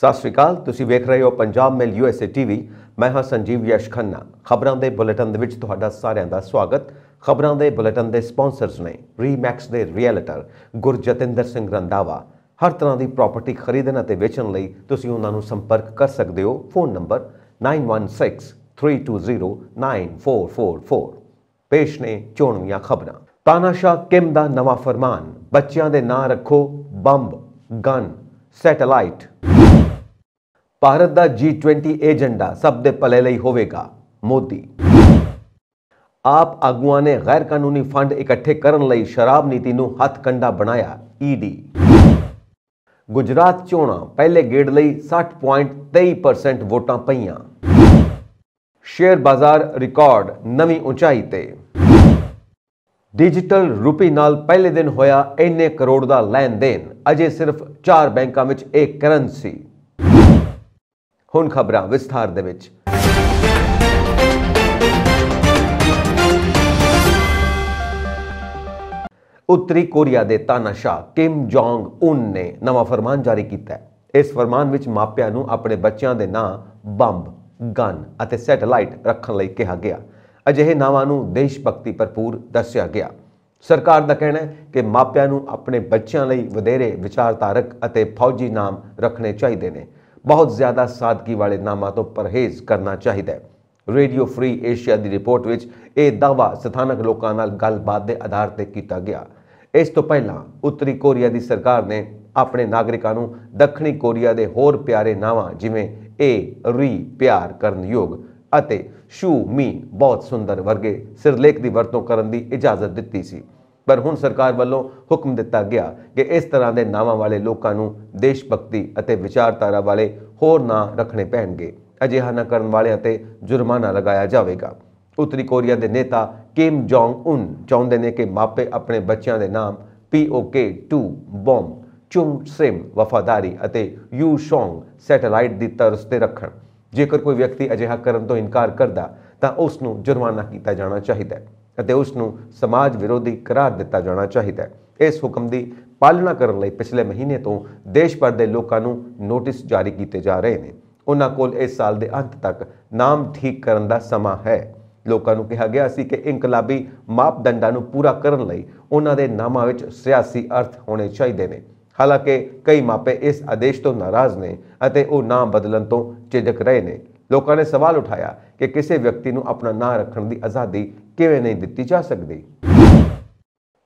ਸਤਿ ਸ਼੍ਰੀ ਅਕਾਲ ਤੁਸੀਂ ਵੇਖ ਰਹੇ ਹੋ ਪੰਜਾਬ ਮੇਲ ਯੂਐਸਏ ਟੀਵੀ ਮੈਂ ਹਾਂ ਸੰਜੀਵ ਯਸ਼ ਖੰਨਾ ਖਬਰਾਂ ਦੇ ਬੁਲੇਟਿਨ ਦੇ ਵਿੱਚ ਤੁਹਾਡਾ ਸਾਰਿਆਂ ਦਾ ਸਵਾਗਤ ਖਬਰਾਂ ਦੇ ਬੁਲੇਟਿਨ ਦੇ ਸਪਾਂਸਰਸ ਨੇ ਰੀਮੈਕਸ ਦੇ ਰੀਅਲਟਰ ਗੁਰਜਤਿੰਦਰ ਸਿੰਘ ਰੰਦਾਵਾ ਹਰ ਤਰ੍ਹਾਂ ਦੀ ਪ੍ਰਾਪਰਟੀ ਖਰੀਦਣ ਅਤੇ ਵੇਚਣ ਲਈ ਤੁਸੀਂ ਉਹਨਾਂ ਨੂੰ ਸੰਪਰਕ ਕਰ ਸਕਦੇ ਹੋ ਫੋਨ ਨੰਬਰ 9163209444 ਪੇਸ਼ ਨੇ ਚੋਣਵੀਆਂ ਖਬਰਾਂ ਤਾਨਾਸ਼ਾ ਕਿਮ ਦਾ ਨਵਾਂ ਫਰਮਾਨ ਬੱਚਿਆਂ ਦੇ ਨਾਂ ਰੱਖੋ ਬੰਬ ਗਨ ਸੈਟੇਲਾਈਟ ਭਾਰਤ ਦਾ G20 ਏਜੰਡਾ ਸਭ ਦੇ ਭਲੇ ਲਈ ਹੋਵੇਗਾ ਮੋਦੀ ਆਪ ਆਗੂਆਂ ਨੇ ਗੈਰ ਕਾਨੂੰਨੀ ਫੰਡ ਇਕੱਠੇ ਕਰਨ ਲਈ ਸ਼ਰਾਬ ਨੀਤੀ ਨੂੰ ਹੱਥ ਕੰਡਾ ਬਣਾਇਆ ਈਡੀ e ਗੁਜਰਾਤ ਚੋਣਾਂ ਪਹਿਲੇ ਗੇੜ ਲਈ 60.23% ਵੋਟਾਂ ਪਈਆਂ ਸ਼ੇਅਰ ਬਾਜ਼ਾਰ ਰਿਕਾਰਡ ਨਵੀਂ ਉਚਾਈ ਤੇ ਡਿਜੀਟਲ ਰੁਪੀ ਨਾਲ ਪਹਿਲੇ ਦਿਨ ਹੋਇਆ ਇੰਨੇ ਕਰੋੜ ਦਾ ਲੈਣ ਦੇਣ ਅਜੇ ਸਿਰਫ 4 ਬੈਂਕਾਂ ਵਿੱਚ ਇੱਕ ਕਰੰਸੀ ਹੁਣ ਖਬਰਾਂ ਵਿਸਥਾਰ ਦੇ ਵਿੱਚ ਉੱਤਰੀ ਕੋਰੀਆ ਦੇ ਤਾਨਾਸ਼ਾ ਕਿਮ ਜੋਂਗ ਉਨ ਨੇ ਨਵਾਂ ਫਰਮਾਨ ਜਾਰੀ ਕੀਤਾ ਹੈ ਇਸ ਫਰਮਾਨ ਵਿੱਚ ਮਾਪਿਆਂ ਨੂੰ ਆਪਣੇ ਬੱਚਿਆਂ ਦੇ ਨਾਂ ਬੰਬ ਗਨ ਅਤੇ ਸੈਟੇਲਾਈਟ ਰੱਖਣ ਲਈ ਕਿਹਾ ਗਿਆ ਅਜਿਹੇ ਨਾਵਾਂ ਨੂੰ ਦੇਸ਼ ਭਗਤੀ ਭਰਪੂਰ ਦੱਸਿਆ ਗਿਆ ਸਰਕਾਰ ਦਾ ਕਹਿਣਾ ਹੈ ਕਿ ਮਾਪਿਆਂ ਨੂੰ ਆਪਣੇ ਬੱਚਿਆਂ ਲਈ ਵਧੇਰੇ ਵਿਚਾਰਤਾਰਕ ਅਤੇ ਫੌਜੀ ਨਾਮ ਰੱਖਣੇ ਚਾਹੀਦੇ ਨੇ ਬਹੁਤ ਜ਼ਿਆਦਾ ਸਾਦਗੀ ਵਾਲੇ ਨਾਮਾਂ ਤੋਂ ਪਰਹੇਜ਼ ਕਰਨਾ ਚਾਹੀਦਾ ਹੈ ਰੇਡੀਓ ਫ੍ਰੀ ਏਸ਼ੀਆ ਦੀ ਰਿਪੋਰਟ ਵਿੱਚ ਇਹ ਦਾਵਾ ਸਥਾਨਕ ਲੋਕਾਂ ਨਾਲ ਗੱਲਬਾਤ ਦੇ ਆਧਾਰ ਤੇ ਕੀਤਾ ਗਿਆ ਇਸ ਤੋਂ ਪਹਿਲਾਂ ਉੱਤਰੀ ਕੋਰੀਆ ਦੀ ਸਰਕਾਰ ਨੇ ਆਪਣੇ ਨਾਗਰਿਕਾਂ ਨੂੰ ਦੱਖਣੀ ਕੋਰੀਆ ਦੇ ਹੋਰ ਪਿਆਰੇ ਨਾਵਾਂ ਜਿਵੇਂ ਏ ਰੀ ਪਿਆਰ ਕਰਨ ਯੋਗ ਅਤੇ ਸ਼ੂ ਮੀ ਬਹੁਤ ਸੁੰਦਰ ਵਰਗੇ ਸਿਰਲੇਖ ਦੀ ਵਰਤੋਂ ਕਰਨ ਦੀ ਇਜਾਜ਼ਤ ਦਿੱਤੀ ਸੀ ਪਰ ਹੁਣ ਸਰਕਾਰ ਵੱਲੋਂ ਹੁਕਮ ਦਿੱਤਾ ਗਿਆ ਕਿ ਇਸ ਤਰ੍ਹਾਂ ਦੇ ਨਾਵਾਂ ਵਾਲੇ ਲੋਕਾਂ ਨੂੰ ਦੇਸ਼ ਭਗਤੀ ਅਤੇ ਵਿਚਾਰਧਾਰਾ ਵਾਲੇ ਹੋਰ ਨਾਂ ਰੱਖਣੇ ਪੈਣਗੇ ਅਜਿਹਾ ਨਾ ਕਰਨ ਵਾਲਿਆਂ ਤੇ ਜੁਰਮਾਨਾ ਲਗਾਇਆ ਜਾਵੇਗਾ ਉੱਤਰੀ ਕੋਰੀਆ ਦੇ ਨੇਤਾ ਕਿਮ ਜੋਂਗ ਉਨ ਚਾਹੁੰਦੇ ਨੇ ਕਿ ਮਾਪੇ ਆਪਣੇ ਬੱਚਿਆਂ ਦੇ ਨਾਮ ਪੀਓਕੇ 2 ਬੰਬ ਚੁੰਗ ਸਿਮ ਵਫਾਦਾਰੀ ਅਤੇ ਯੂ ਸ਼ੋਂਗ ਸੈਟੇਲਾਈਟ ਦੀ ਤਰਸ ਤੇ ਰੱਖਣ ਜੇਕਰ ਕੋਈ ਵਿਅਕਤੀ ਅਜਿਹਾ ਕਰਨ ਤੋਂ ਇਨਕਾਰ ਕਰਦਾ ਤਾਂ ਉਸ ਨੂੰ ਜੁਰਮਾਨਾ ਕੀਤਾ ਜਾਣਾ ਚਾਹੀਦਾ ਹੈ ਅਤੇ ਉਸ ਨੂੰ ਸਮਾਜ ਵਿਰੋਧੀ ਕਰਾਰ ਦਿੱਤਾ ਜਾਣਾ ਚਾਹੀਦਾ ਹੈ ਇਸ ਹੁਕਮ ਦੀ ਪਾਲਣਾ ਕਰਨ ਲਈ ਪਿਛਲੇ ਮਹੀਨੇ ਤੋਂ ਦੇਸ਼ ਭਰ ਦੇ ਲੋਕਾਂ ਨੂੰ ਨੋਟਿਸ ਜਾਰੀ ਕੀਤੇ ਜਾ ਰਹੇ ਨੇ ਉਹਨਾਂ ਕੋਲ ਇਸ ਸਾਲ ਦੇ ਅੰਤ ਤੱਕ ਨਾਮ ਠੀਕ ਕਰਨ ਦਾ ਸਮਾਂ ਹੈ ਲੋਕਾਂ ਨੂੰ ਕਿਹਾ ਗਿਆ ਸੀ ਕਿ ਇਨਕਲਾਬੀ ਮਾਪਦੰਡਾਂ ਨੂੰ ਪੂਰਾ ਕਰਨ ਲਈ ਉਹਨਾਂ ਦੇ ਨਾਮਾਂ ਵਿੱਚ ਸਿਆਸੀ ਅਰਥ ਹੋਣੇ ਚਾਹੀਦੇ ਨੇ ਹਾਲਾਂਕਿ ਕਈ ਮਾਪੇ ਇਸ ਆਦੇਸ਼ ਤੋਂ ਨਾਰਾਜ਼ ਨੇ ਅਤੇ ਉਹ ਨਾਮ ਬਦਲਣ ਤੋਂ ਝਿਜਕ ਰਹੇ ਨੇ ਲੋਕਾਂ ਨੇ ਸਵਾਲ ਉਠਾਇਆ ਕਿ ਕਿਸੇ ਵਿਅਕਤੀ ਨੂੰ ਆਪਣਾ ਨਾਂ ਰੱਖਣ ਦੀ ਆਜ਼ਾਦੀ ਕਿਵੇਂ ਨਹੀਂ ਦਿੱਤੀ ਜਾ ਸਕਦੀ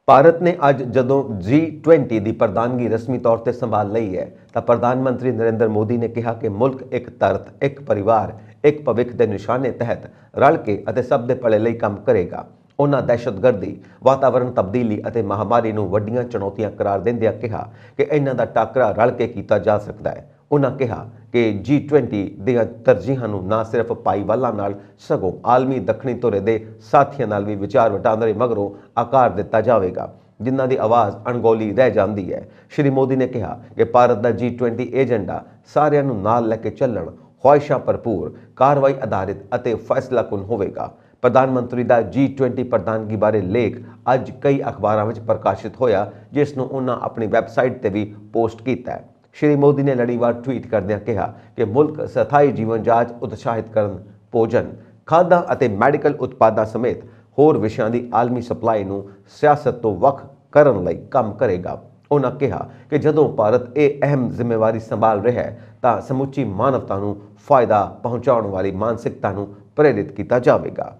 ਭਾਰਤ ਨੇ ਅੱਜ ਜਦੋਂ G20 ਦੀ ਪ੍ਰਧਾਨਗੀ ਰਸਮੀ ਤੌਰ ਤੇ ਸੰਭਾਲ ਲਈ ਹੈ ਤਾਂ ਪ੍ਰਧਾਨ ਮੰਤਰੀ ਨਰਿੰਦਰ ਮੋਦੀ ਨੇ ਕਿਹਾ ਕਿ ਮੁਲਕ ਇੱਕ ਤਰਤ ਇੱਕ ਪਰਿਵਾਰ ਇੱਕ ਭਵਿੱਖ ਦੇ ਨਿਸ਼ਾਨੇ ਤਹਿਤ ਰਲ ਕੇ ਅਤੇ ਸਭ ਦੇ ਭਲੇ ਲਈ ਕੰਮ ਕਰੇਗਾ ਉਹਨਾਂ ਦਹਿਸ਼ਤਗਰਦੀ ਵਾਤਾਵਰਣ ਤਬਦੀਲੀ ਅਤੇ ਮਹਾਮਾਰੀ ਨੂੰ ਵੱਡੀਆਂ ਚੁਣੌਤੀਆਂ ਕਰਾਰ ਦਿੰਦਿਆਂ ਕਿਹਾ ਕਿ ਇਹਨਾਂ ਦਾ ਟਾਕਰਾ ਰਲ ਕੇ ਕੀਤਾ ਜਾ ਸਕਦਾ ਹੈ ਉਹਨਾਂ ਕਿਹਾ ਕਿ G20 ਦੀਆਂ ਤਰਜੀਹਾਂ ਨੂੰ ਨਾ ਸਿਰਫ ਪਾਈਵਾਲਾਂ ਨਾਲ ਸਗੋਂ ਆਲਮੀ ਦੱਖਣੀ ਧੁਰੇ ਦੇ ਸਾਥੀਆਂ ਨਾਲ ਵੀ ਵਿਚਾਰ ਵਟਾਂਦਰੇ ਮਗਰੋਂ ਆਕਾਰ ਦਿੱਤਾ ਜਾਵੇਗਾ ਜਿਨ੍ਹਾਂ ਦੀ ਆਵਾਜ਼ ਅਣਗੋਲੀ ਰਹਿ ਜਾਂਦੀ ਹੈ ਸ਼੍ਰੀ ਮੋਦੀ ਨੇ ਕਿਹਾ ਕਿ ਭਾਰਤ ਦਾ G20 ਏਜੰਡਾ ਸਾਰਿਆਂ ਨੂੰ ਨਾਲ ਲੈ ਕੇ ਚੱਲਣ ਖੁਆਇਸ਼ਾਂ ਭਰਪੂਰ ਕਾਰਵਾਈ ਆਧਾਰਿਤ ਅਤੇ ਫੈਸਲਾਕੁਨ ਹੋਵੇਗਾ ਪ੍ਰਧਾਨ ਮੰਤਰੀ ਦਾ G20 ਪ੍ਰਧਾਨਗੀ ਬਾਰੇ ਲੇਖ ਅੱਜ ਕਈ ਅਖਬਾਰਾਂ ਵਿੱਚ ਪ੍ਰਕਾਸ਼ਿਤ ਹੋਇਆ ਜਿਸ ਨੂੰ ਉਹਨਾਂ ਆਪਣੀ ਵੈਬਸਾਈਟ ਤੇ ਵੀ ਪੋਸਟ ਕੀਤਾ ਹੈ ਸ਼੍ਰੀ ਮੋਦੀ ਨੇ ਲੜੀਵਾਰ ਟਵੀਟ ਕਰਦਿਆਂ ਕਿਹਾ ਕਿ ਮੁਲਕ ਸਥਾਈ ਜੀਵਨ ਜਾਂਚ ਉਤਸ਼ਾਹਿਤ ਕਰਨ ਭੋਜਨ ਖਾਦਾਂ ਅਤੇ ਮੈਡੀਕਲ ਉਤਪਾਦਾਂ ਸਮੇਤ ਹੋਰ ਵਿਸ਼ਿਆਂ ਦੀ ਆਲਮੀ ਸਪਲਾਈ ਨੂੰ ਸਿਆਸਤ ਤੋਂ ਵੱਖ ਕਰਨ ਲਈ ਕੰਮ ਕਰੇਗਾ ਉਹਨਾਂ ਕਿਹਾ ਕਿ ਜਦੋਂ ਭਾਰਤ ਇਹ ਅਹਿਮ ਜ਼ਿੰਮੇਵਾਰੀ ਸੰਭਾਲ ਰਿਹਾ ਹੈ ਤਾਂ ਸਮੁੱਚੀ ਮਾਨਵਤਾ ਨੂੰ ਫਾਇਦਾ ਪਹੁੰਚਾਉਣ ਵਾਲੀ ਮਾਨਸਿਕਤਾ ਨੂੰ ਪ੍ਰੇਰਿਤ ਕੀਤਾ ਜਾਵੇਗਾ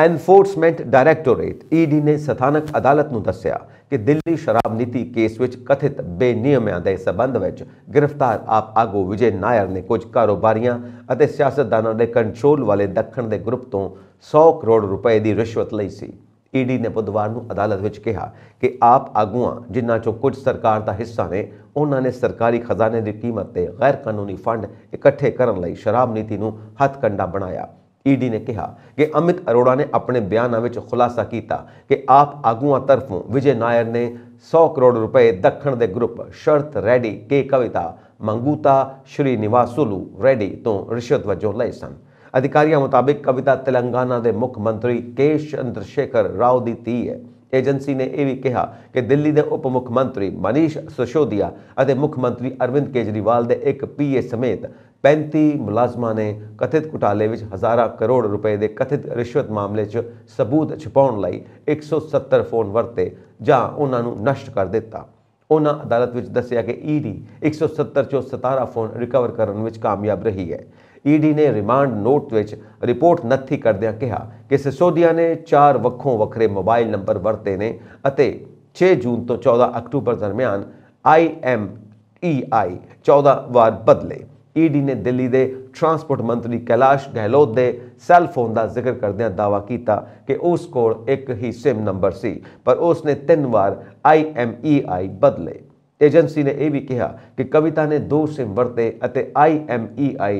ਐਨਫੋਰਸਮੈਂਟ ਡਾਇਰੈਕਟੋਰੇਟ ਈਡੀ ਨੇ ਸਥਾਨਕ ਅਦਾਲਤ ਨੂੰ ਦੱਸਿਆ ਕਿ ਦਿੱਲੀ ਸ਼ਰਾਬ ਨੀਤੀ ਕੇਸ ਵਿੱਚ ਕਥਿਤ ਬੇਨਿਯਮਿਆਂ ਦੇ ਸਬੰਧ ਵਿੱਚ ਗ੍ਰਿਫਤਾਰ ਆਪ ਆਗੂ ਵਿਜੇ ਨਾਇਰ ਨੇ ਕੁਝ ਕਾਰੋਬਾਰੀਆਂ ਅਤੇ ਸਿਆਸਤਦਾਨਾਂ ਦੇ ਕੰਟਰੋਲ ਵਾਲੇ ਦੱਖਣ ਦੇ ਗਰੁੱਪ ਤੋਂ 100 ਕਰੋੜ ਰੁਪਏ ਦੀ ਰਿਸ਼ਵਤ ਲਈ ਸੀ ਈਡੀ e ਨੇ ਬੁੱਧਵਾਰ ਨੂੰ ਅਦਾਲਤ ਵਿੱਚ ਕਿਹਾ ਕਿ ਆਪ ਆਗੂਆਂ ਜਿਨ੍ਹਾਂ ਚੋਂ ਕੁਝ ਸਰਕਾਰ ਦਾ ਹਿੱਸਾ ਨੇ ਉਹਨਾਂ ਨੇ ਸਰਕਾਰੀ ਖਜ਼ਾਨੇ ਦੀ ਕੀਮਤ ਤੇ ਗੈਰ ਕਾਨੂੰਨੀ ਫੰਡ ਇਕੱਠੇ ਕਰਨ ਲਈ ਸ਼ਰਾਬ ਨੀਤੀ ਨੂੰ ਹੱਥਕੰਡਾ ਬਣਾਇਆ ਈਡੀ ਨੇ ਕਿਹਾ ਕਿ ਅਮਿਤ ਅਰੋੜਾ ਨੇ ਆਪਣੇ ਬਿਆਨਾਂ ਵਿੱਚ ਖੁਲਾਸਾ ਕੀਤਾ ਕਿ ਆਪ ਆਗੂਆਂ ਤਰਫੋਂ ਵਿਜੇ ਨਾਇਰ ਨੇ 100 ਕਰੋੜ ਰੁਪਏ ਦੱਖਣ ਦੇ ਗਰੁੱਪ ਸ਼ਰਤ ਰੈਡੀ ਕੇ ਕਵਿਤਾ ਮੰਗੂਤਾ ਸ਼੍ਰੀ ਨਿਵਾਸੁਲੂ ਰੈਡੀ ਤੋਂ ਰਿਸ਼ਵਤ ਵਜੋਂ ਲਏ ਸਨ ਅਧਿਕਾਰੀਆਂ ਮੁਤਾਬਕ ਕਵਿਤਾ ਤੇਲੰਗਾਨਾ ਦੇ ਮੁੱਖ ਮੰਤਰੀ ਕੇ ਅੰਦਰਸ਼ੇਕਰ ਸ਼ੇਖਰ ਰਾਓ ਦੀ ਧੀ ਹੈ ਏਜੰਸੀ ਨੇ ਇਹ ਵੀ ਕਿਹਾ ਕਿ ਦਿੱਲੀ ਦੇ ਉਪ ਮੁੱਖ ਮੰਤਰੀ ਮਨੀਸ਼ ਸਿਸੋਦੀਆ ਅਤੇ ਮੁੱਖ ਮੰਤਰੀ ਅਰਵਿੰਦ ਕੇਜਰੀਵਾਲ ਦੇ ਇੱਕ ਪੀਏ ਸਮੇਤ 35 ਮੁਲਾਜ਼ਮਾਂ ਨੇ ਕਥਿਤ ਘੁਟਾਲੇ ਵਿੱਚ ਹਜ਼ਾਰਾਂ ਕਰੋੜ ਰੁਪਏ ਦੇ ਕਥਿਤ ਰਿਸ਼ਵਤ ਮਾਮਲੇ 'ਚ ਸਬੂਤ ਛਪਾਉਣ ਲਈ 170 ਫੋਨ ਵਰਤੇ ਜਾਂ ਉਹਨਾਂ ਨੂੰ ਨਸ਼ਟ ਕਰ ਦਿੱਤਾ ਉਹਨਾਂ ਅਦਾਲਤ ਵਿੱਚ ਦੱਸਿਆ ਕਿ ਈਡੀ e 170 ਚੋਂ 17 ਫੋਨ ਰਿਕਵਰ ਕਰਨ ਵਿੱਚ ਕਾਮਯਾਬ ਰਹੀ ਹੈ ਈਡੀ e ਨੇ ਰਿਮਾਂਡ ਨੋਟ ਵਿੱਚ ਰਿਪੋਰਟ ਨੱਥੀ ਕਰਦਿਆਂ ਕਿਹਾ ਕਿ ਸਿਸੋਦੀਆ ਨੇ ਚਾਰ ਵੱਖੋਂ ਵੱਖਰੇ ਮੋਬਾਈਲ ਨੰਬਰ ਵਰਤੇ ਨੇ ਅਤੇ 6 ਜੂਨ ਤੋਂ 14 ਅਕਤੂਬਰ ਦਰਮਿਆਨ ਆਈ 14 e ਵਾਰ ਬਦਲੇ ਈਡੀ ਨੇ ਦਿੱਲੀ ਦੇ ਟਰਾਂਸਪੋਰਟ ਮੰਤਰੀ ਕੈਲਾਸ਼ ਗਹਿਲੋਤ ਦੇ ਸੈੱਲ ਫੋਨ ਦਾ ਜ਼ਿਕਰ ਕਰਦਿਆਂ ਦਾਵਾ ਕੀਤਾ ਕਿ ਉਸ ਕੋਲ ਇੱਕ ਹੀ ਸਿਮ ਨੰਬਰ ਸੀ ਪਰ ਉਸ ਨੇ ਤਿੰਨ ਵਾਰ IMEI e ਬਦਲੇ ਏਜੰਸੀ ਨੇ ਇਹ ਵੀ ਕਿਹਾ ਕਿ ਕਵਿਤਾ ਨੇ ਦੋ ਸਿਮ ਵਰਤੇ ਅਤੇ IMEI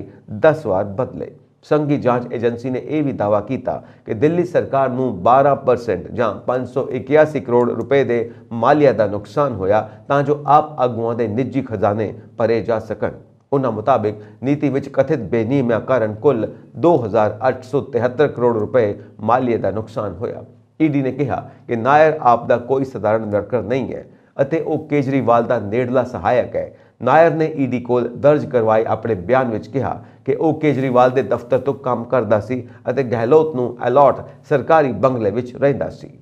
10 e ਵਾਰ ਬਦਲੇ ਸੰਗੀ ਜਾਂਚ ਏਜੰਸੀ ਨੇ ਇਹ ਵੀ ਦਾਵਾ ਕੀਤਾ ਕਿ ਦਿੱਲੀ ਸਰਕਾਰ ਨੂੰ 12% ਜਾਂ 581 ਕਰੋੜ ਰੁਪਏ ਦੇ ਮਾਲੀਆ ਦਾ ਨੁਕਸਾਨ ਹੋਇਆ ਤਾਂ ਜੋ ਆਪ ਆਗੂਆਂ ਦੇ ਨਿੱਜੀ ਖਜ਼ਾਨੇ ਪਰੇ ਜਾ ਸਕਣ ਉਹਨਾਂ ਮੁਤਾਬਕ ਨੀਤੀ ਵਿੱਚ ਕਥਿਤ ਬੇਨੀਮਿਆ ਕਾਰਨ ਕੁੱਲ 2873 ਕਰੋੜ ਰੁਪਏ ਮਾਲੀਏ ਦਾ ਨੁਕਸਾਨ ਹੋਇਆ ਈਡੀ ਨੇ ਕਿਹਾ ਕਿ ਨਾਇਰ ਆਪ ਦਾ ਕੋਈ ਸਧਾਰਨ ਵਰਕਰ ਨਹੀਂ ਹੈ ਅਤੇ ਉਹ ਕੇਜਰੀਵਾਲ ਦਾ ਨੇੜਲਾ ਸਹਾਇਕ ਹੈ ਨਾਇਰ ਨੇ ਈਡੀ ਕੋਲ ਦਰਜ ਕਰਵਾਏ ਆਪਣੇ ਬਿਆਨ ਵਿੱਚ ਕਿਹਾ ਕਿ ਉਹ ਕੇਜਰੀਵਾਲ ਦੇ ਦਫ਼ਤਰ ਤੋਂ ਕੰਮ ਕਰਦਾ ਸੀ ਅਤੇ ਗਹਿਲੋਤ ਨੂੰ ਅਲੋਟ ਸਰਕਾਰੀ ਬੰਗਲੇ ਵਿੱਚ ਰਹਿੰਦਾ ਸੀ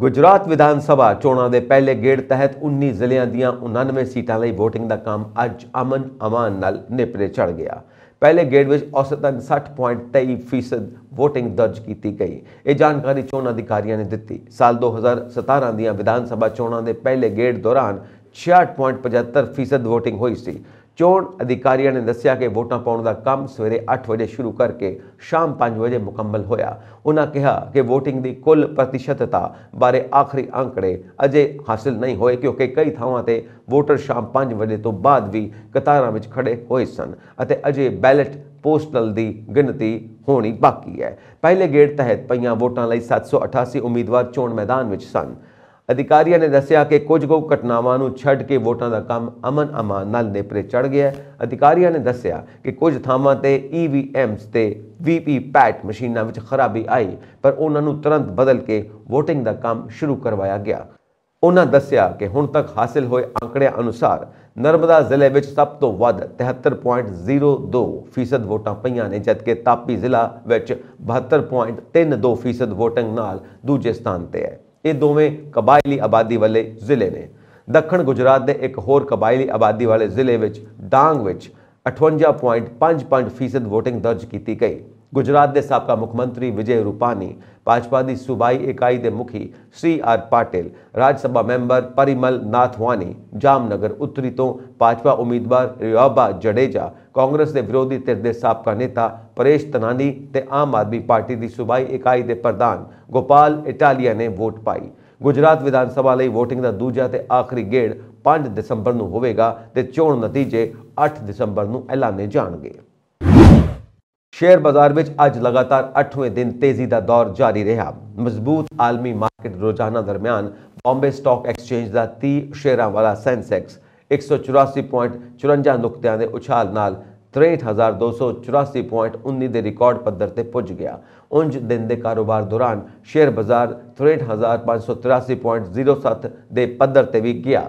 ਗੁਜਰਾਤ ਵਿਧਾਨ ਸਭਾ ਚੋਣਾਂ ਦੇ ਪਹਿਲੇ ਗੇੜ ਤਹਿਤ 19 ਜ਼ਿਲ੍ਹਿਆਂ ਦੀਆਂ 99 ਸੀਟਾਂ ਲਈ VOTING ਦਾ ਕੰਮ ਅੱਜ ਅਮਨ ਅਮਾਨ ਨਾਲ ਨਿਪਰੇ ਚੜ ਗਿਆ ਪਹਿਲੇ ਗੇੜ ਵਿੱਚ ਔਸਤਨ 60.23% VOTING ਦਰਜ ਕੀਤੀ ਗਈ ਇਹ ਜਾਣਕਾਰੀ ਚੋਣ ਅਧਿਕਾਰੀਆਂ ਨੇ ਦਿੱਤੀ ਸਾਲ 2017 ਦੀਆਂ ਵਿਧਾਨ ਸਭਾ ਚੋਣਾਂ ਦੇ ਪਹਿਲੇ ਗੇੜ ਦੌਰਾਨ 66.75% VOTING ਹੋਈ ਸੀ ਚੋਣ ਅਧਿਕਾਰੀਆਂ ਨੇ ਦੱਸਿਆ ਕਿ ਵੋਟਾਂ ਪਾਉਣ ਦਾ ਕੰਮ ਸਵੇਰੇ 8 ਵਜੇ ਸ਼ੁਰੂ ਕਰਕੇ ਸ਼ਾਮ 5 ਵਜੇ ਮੁਕੰਮਲ ਹੋਇਆ ਉਹਨਾਂ ਕਿਹਾ ਕਿ VOTING ਦੀ ਕੁੱਲ ਪ੍ਰਤੀਸ਼ਤਤਾ ਬਾਰੇ ਆਖਰੀ ਅੰਕੜੇ ਅਜੇ ਹਾਸਲ ਨਹੀਂ ਹੋਏ ਕਿਉਂਕਿ ਕਈ ਥਾਵਾਂ ਤੇ ਵੋਟਰ ਸ਼ਾਮ 5 ਵਜੇ ਤੋਂ ਬਾਅਦ ਵੀ ਕਤਾਰਾਂ ਵਿੱਚ ਖੜੇ ਹੋਏ ਸਨ ਅਤੇ ਅਜੇ ਬੈਲਟ ਪੋਸਟਲ ਦੀ ਗਿਣਤੀ ਹੋਣੀ ਬਾਕੀ ਹੈ ਪਹਿਲੇ ਗੇੜ ਤਹਿਤ ਪਈਆਂ ਵੋਟਾਂ ਲਈ 788 ਉਮੀਦਵਾਰ ਚੋਣ ਮੈਦਾਨ ਵਿੱਚ ਸਨ ਅਧਿਕਾਰੀਆਂ ਨੇ ਦੱਸਿਆ ਕਿ ਕੁਝ ਕੁ ਘਟਨਾਵਾਂ ਨੂੰ ਛੱਡ ਕੇ ਵੋਟਾਂ ਦਾ ਕੰਮ ਅਮਨ ਅਮਾਨ ਨਾਲ ਨੇਪਰੇ ਚੜ ਗਿਆ ਅਧਿਕਾਰੀਆਂ ਨੇ ਦੱਸਿਆ ਕਿ ਕੁਝ ਥਾਵਾਂ ਤੇ ਈਵੀਐਮਸ e ਤੇ ਵੀਪੀ ਪੈਟ ਮਸ਼ੀਨਾਂ ਵਿੱਚ ਖਰਾਬੀ ਆਈ ਪਰ ਉਹਨਾਂ ਨੂੰ ਤੁਰੰਤ ਬਦਲ ਕੇ VOTING ਦਾ ਕੰਮ ਸ਼ੁਰੂ ਕਰਵਾਇਆ ਗਿਆ ਉਹਨਾਂ ਦੱਸਿਆ ਕਿ ਹੁਣ ਤੱਕ ਹਾਸਲ ਹੋਏ ਅੰਕੜਿਆਂ ਅਨੁਸਾਰ ਨਰਮਦਾ ਜ਼ਿਲ੍ਹੇ ਵਿੱਚ ਸਭ ਤੋਂ ਵੱਧ 73.02% ਵੋਟਾਂ ਪਈਆਂ ਨੇ ਜਦਕਿ ਤਾਪੀ ਜ਼ਿਲ੍ਹਾ ਵਿੱਚ 72.32% VOTING ਨਾਲ ਦੂਜੇ ਸਥਾਨ ਤੇ ਹੈ ਇਹ ਦੋਵੇਂ ਕਬਾਇਲੀ ਆਬਾਦੀ ਵਾਲੇ ਜ਼ਿਲ੍ਹੇ ਨੇ ਦੱਖਣ ਗੁਜਰਾਤ ਦੇ ਇੱਕ ਹੋਰ ਕਬਾਇਲੀ ਆਬਾਦੀ ਵਾਲੇ ਜ਼ਿਲ੍ਹੇ ਵਿੱਚ ਡਾਂਗ ਵਿੱਚ 58.55% ਵੋਟਿੰਗ ਦਰਜ ਕੀਤੀ ਗਈ ਗੁਜਰਾਤ ਦੇ ਸਾਬਕਾ ਮੁੱਖ ਮੰਤਰੀ ਵਿਜੇ ਰੂਪਾਨੀ ਭਾਜਪਾ ਦੀ ਸੂਬਾਈ ਇਕਾਈ ਦੇ ਮੁਖੀ ਸ੍ਰੀ ਆਰ ਪਾਟਿਲ ਰਾਜ ਸਭਾ ਮੈਂਬਰ ਪਰਿਮਲ ਨਾਥਵਾਨੀ ਜਾਮਨਗਰ ਉੱਤਰੀ ਤੋਂ ਭਾਜਪਾ ਉਮੀਦਵਾਰ ਰਿਆਬਾ ਜੜੇਜਾ ਕਾਂਗਰਸ ਦੇ ਵਿਰੋਧੀ ਧਿਰ ਦੇ ਸਾਬਕਾ ਨੇਤਾ ਪਰੇਸ਼ ਤਨਾਨੀ ਤੇ ਆਮ ਆਦਮੀ ਪਾਰਟੀ ਦੀ ਸੂਬਾਈ ਇਕਾਈ ਦੇ ਪ੍ਰਧਾਨ ਗੋਪਾਲ ਇਟਾਲੀਆ ਨੇ ਵੋਟ ਪਾਈ ਗੁਜਰਾਤ ਵਿਧਾਨ ਸਭਾ ਲਈ VOTING ਦਾ ਦੂਜਾ ਤੇ ਆਖਰੀ ਗੇੜ 5 ਦਸੰਬਰ ਨੂੰ ਹੋਵੇਗਾ ਤੇ ਚੋਣ ਨਤੀਜੇ 8 ਦਸੰਬਰ ਨੂੰ ਐਲਾਨੇ ਜਾਣਗੇ ਸ਼ੇਅਰ ਬਾਜ਼ਾਰ ਵਿੱਚ ਅੱਜ ਲਗਾਤਾਰ 8ਵੇਂ ਦਿਨ ਤੇਜ਼ੀ ਦਾ ਦੌਰ ਜਾਰੀ ਰਿਹਾ ਮਜ਼ਬੂਤ ਆਲਮੀ ਮਾਰਕੀਟ ਰੋਜ਼ਾਨਾ ਦਰਮਿਆਨ ਬੰਬੇ ਸਟਾਕ ਐਕਸਚੇਂਜ ਦਾ 30 ਸ਼ੇਅਰਾਂ ਵਾਲਾ ਸੈਂਸੈਕਸ 184.54 ਨੁਕਤਿਆਂ ਦੇ ਉਛਾਲ ਨਾਲ 63284.19 ਦੇ ਰਿਕਾਰਡ ਪੱਧਰ ਤੇ ਪੁੱਜ ਗਿਆ ਉੰਜ ਦਿਨ ਦੇ ਕਾਰੋਬਾਰ ਦੌਰਾਨ ਸ਼ੇਅਰ ਬਾਜ਼ਾਰ 63583.07 ਦੇ ਪੱਧਰ ਤੇ ਵੀ ਗਿਆ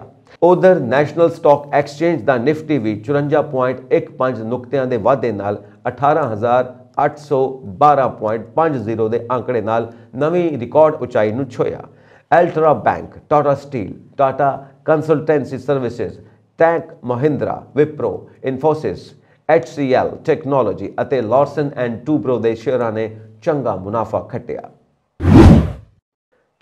ਉਧਰ ਨੈਸ਼ਨਲ ਸਟਾਕ ਐਕਸਚੇਂਜ ਦਾ ਨਿਫਟੀ ਵੀ 54.15 ਨੁਕਤਿਆਂ ਦੇ ਵਾਧੇ ਨਾਲ 18812.50 ਦੇ ਅੰਕੜੇ ਨਾਲ ਨਵੀਂ ਰਿਕਾਰਡ ਉਚਾਈ ਨੂੰ ਛੋਇਆ ਐਲਟਰਾ bank Tata Steel Tata Consultancy Services ਟੈਂਕ ਮਹਿੰਦਰਾ ਵਿਪਰੋ ਇਨਫੋਸਿਸ HCL ਟੈਕਨੋਲੋਜੀ ਅਤੇ ਲਾਰਸਨ ਐਂਡ ਟੂਬਰੋ ਦੇ ਸ਼ੇਅਰਾਂ ਨੇ ਚੰਗਾ ਮੁਨਾਫਾ ਖੱਟਿਆ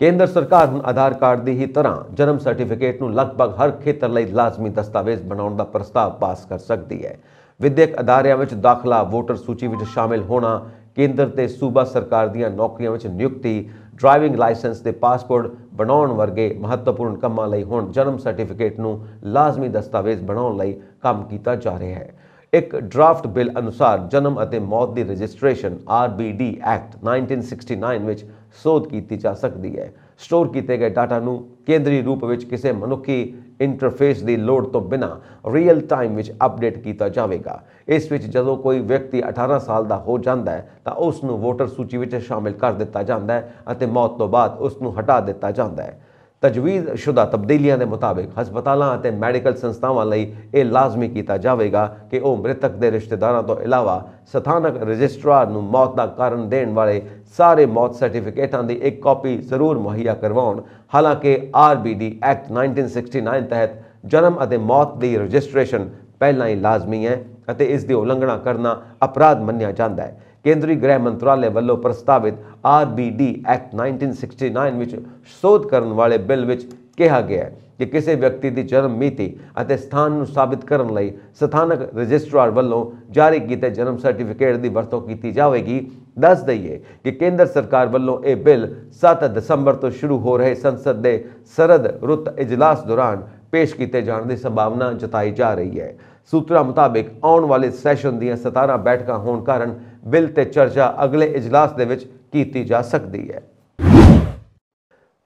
ਕੇਂਦਰ ਸਰਕਾਰ ਹੁਣ ਆਧਾਰ ਕਾਰਡ ਦੀ ਹੀ ਤਰ੍ਹਾਂ ਜਨਮ ਸਰਟੀਫਿਕੇਟ ਨੂੰ ਲਗਭਗ ਹਰ ਖੇਤਰ ਲਈ ਲਾਜ਼ਮੀ ਦਸਤਾਵੇਜ਼ ਬਣਾਉਣ ਦਾ ਪ੍ਰਸਤਾਵ ਪਾਸ ਕਰ ਸਕਦੀ ਹੈ ਵਿਦਿਅਕ ਅਦਾਰਿਆਂ ਵਿੱਚ ਦਾਖਲਾ ਵੋਟਰ ਸੂਚੀ ਵਿੱਚ ਸ਼ਾਮਿਲ ਹੋਣਾ ਕੇਂਦਰ ਤੇ ਸੂਬਾ ਸਰਕਾਰ ਦੀਆਂ ਨੌਕਰੀਆਂ ਵਿੱਚ ਨਿਯੁਕਤੀ ਡਰਾਈਵਿੰਗ ਲਾਇਸੈਂਸ ਤੇ ਪਾਸਪੋਰਟ ਬਣਾਉਣ ਵਰਗੇ ਮਹੱਤਵਪੂਰਨ ਕੰਮਾਂ ਲਈ ਹੁਣ ਜਨਮ ਸਰਟੀਫਿਕੇਟ ਨੂੰ ਲਾਜ਼ਮੀ ਦਸਤਾਵੇਜ਼ ਬਣਾਉਣ ਲਈ ਕੰਮ ਕੀਤਾ ਜਾ ਰਿਹਾ ਹੈ ਇੱਕ ਡਰਾਫਟ ਬਿੱਲ ਅਨੁਸਾਰ ਜਨਮ ਅਤੇ ਮੌਤ ਦੀ ਰਜਿਸਟ੍ਰੇਸ਼ਨ ਆਰਬੀਡੀ ਐਕਟ 1969 ਵਿੱਚ ਸੋਧ ਕੀਤੀ ਜਾ ਸਕਦੀ ਹੈ ਸਟੋਰ ਕੀਤੇ ਗਏ ਡਾਟਾ ਨੂੰ ਕੇਂਦਰੀ ਰੂਪ ਵਿੱਚ ਕਿਸੇ ਮਨੁੱਖੀ ਇੰਟਰਫੇਸ ਦੀ ਲੋੜ ਤੋਂ ਬਿਨਾ ਰੀਅਲ ਟਾਈਮ ਵਿੱਚ ਅਪਡੇਟ ਕੀਤਾ ਜਾਵੇਗਾ ਇਸ ਵਿੱਚ ਜਦੋਂ ਕੋਈ ਵਿਅਕਤੀ 18 ਸਾਲ ਦਾ ਹੋ ਜਾਂਦਾ ਹੈ ਤਾਂ ਉਸ ਨੂੰ ਵੋਟਰ ਸੂਚੀ ਵਿੱਚ ਸ਼ਾਮਿਲ ਕਰ ਦਿੱਤਾ ਜਾਂਦਾ ਹੈ ਅਤੇ ਮੌਤ ਤੋਂ ਬਾਅਦ ਉਸ ਨੂੰ ਹਟਾ ਦਿੱਤਾ ਜਾਂਦਾ ਹੈ ਤਜਵੀਜ਼ ਸ਼ੁਦਾ ਤਬਦੀਲੀਆਂ ਦੇ ਮੁਤਾਬਕ ਹਸਪਤਾਲਾਂ ਅਤੇ ਮੈਡੀਕਲ ਸੰਸਥਾਵਾਂ ਲਈ ਇਹ ਲਾਜ਼ਮੀ ਕੀਤਾ ਜਾਵੇਗਾ ਕਿ ਉਹ ਮ੍ਰਿਤਕ ਦੇ ਰਿਸ਼ਤੇਦਾਰਾਂ ਤੋਂ ਇਲਾਵਾ ਸਥਾਨਕ ਰਜਿਸਟਰਾਰ ਨੂੰ ਮੌਤ ਦਾ ਕਾਰਨ ਦੇਣ ਵਾਲੇ ਸਾਰੇ ਮੌਤ ਸਰਟੀਫਿਕੇਟਾਂ ਦੀ ਇੱਕ ਕਾਪੀ ਜ਼ਰੂਰ ਮੁਹੱਈਆ ਕਰਵਾਉਣ ਹਾਲਾਂਕਿ ਆਰਬੀਡੀ ਐਕਟ 1969 ਤਹਿਤ ਜਨਮ ਅਤੇ ਮੌਤ ਦੀ ਰਜਿਸਟ੍ਰੇਸ਼ਨ ਪਹਿਲਾਂ ਹੀ ਲਾਜ਼ਮੀ ਹੈ ਅਤੇ ਇਸ ਦੀ ਉਲੰਘਣਾ ਕਰਨਾ ਅਪਰਾਧ ਮੰਨਿਆ ਜਾਂਦਾ ਹੈ ਕੇਂਦਰੀ ਗ੍ਰਹਿ ਮੰਤਰਾਲੇ ਵੱਲੋਂ ਪ੍ਰਸਤਾਵਿਤ ਆਰਬੀਡੀ ਐਕਟ 1969 ਵਿੱਚ ਸੋਧ ਕਰਨ ਵਾਲੇ ਬਿੱਲ ਵਿੱਚ ਕਿਹਾ ਗਿਆ ਹੈ ਕਿ ਕਿਸੇ ਵਿਅਕਤੀ ਦੀ ਜਨਮ ਮਿਤੀ ਅਤੇ ਸਥਾਨ ਨੂੰ ਸਾਬਿਤ ਕਰਨ ਲਈ ਸਥਾਨਕ ਰਜਿਸਟਰਾਰ ਵੱਲੋਂ ਜਾਰੀ ਕੀਤੇ ਜਨਮ ਸਰਟੀਫਿਕੇਟ ਦੀ ਵਰਤੋਂ ਕੀਤੀ ਜਾਵੇਗੀ ਦੱਸ ਦਈਏ ਕਿ ਕੇਂਦਰ ਸਰਕਾਰ ਵੱਲੋਂ ਇਹ ਬਿੱਲ 7 ਦਸੰਬਰ ਤੋਂ ਸ਼ੁਰੂ ਹੋ ਰਹੇ ਸੰਸਦ ਦੇ ਸਰਦ ਰੁੱਤ ਇਜਲਾਸ ਦੌਰਾਨ ਪੇਸ਼ ਕੀਤੇ ਜਾਣ ਦੀ ਸੰਭਾਵਨਾ ਜਤਾਈ ਜਾ ਰਹੀ ਹੈ ਸੂਤਰਾਂ ਮੁਤਾਬਕ ਆਉਣ ਵਾਲੇ ਸੈਸ਼ਨ ਦੀਆਂ 17 ਬੈਠਕਾਂ ਹੋਣ ਕਾਰਨ ਬਿੱਲ ਤੇ ਚਰਚਾ ਅਗਲੇ اجلاس ਦੇ ਵਿੱਚ ਕੀਤੀ ਜਾ ਸਕਦੀ ਹੈ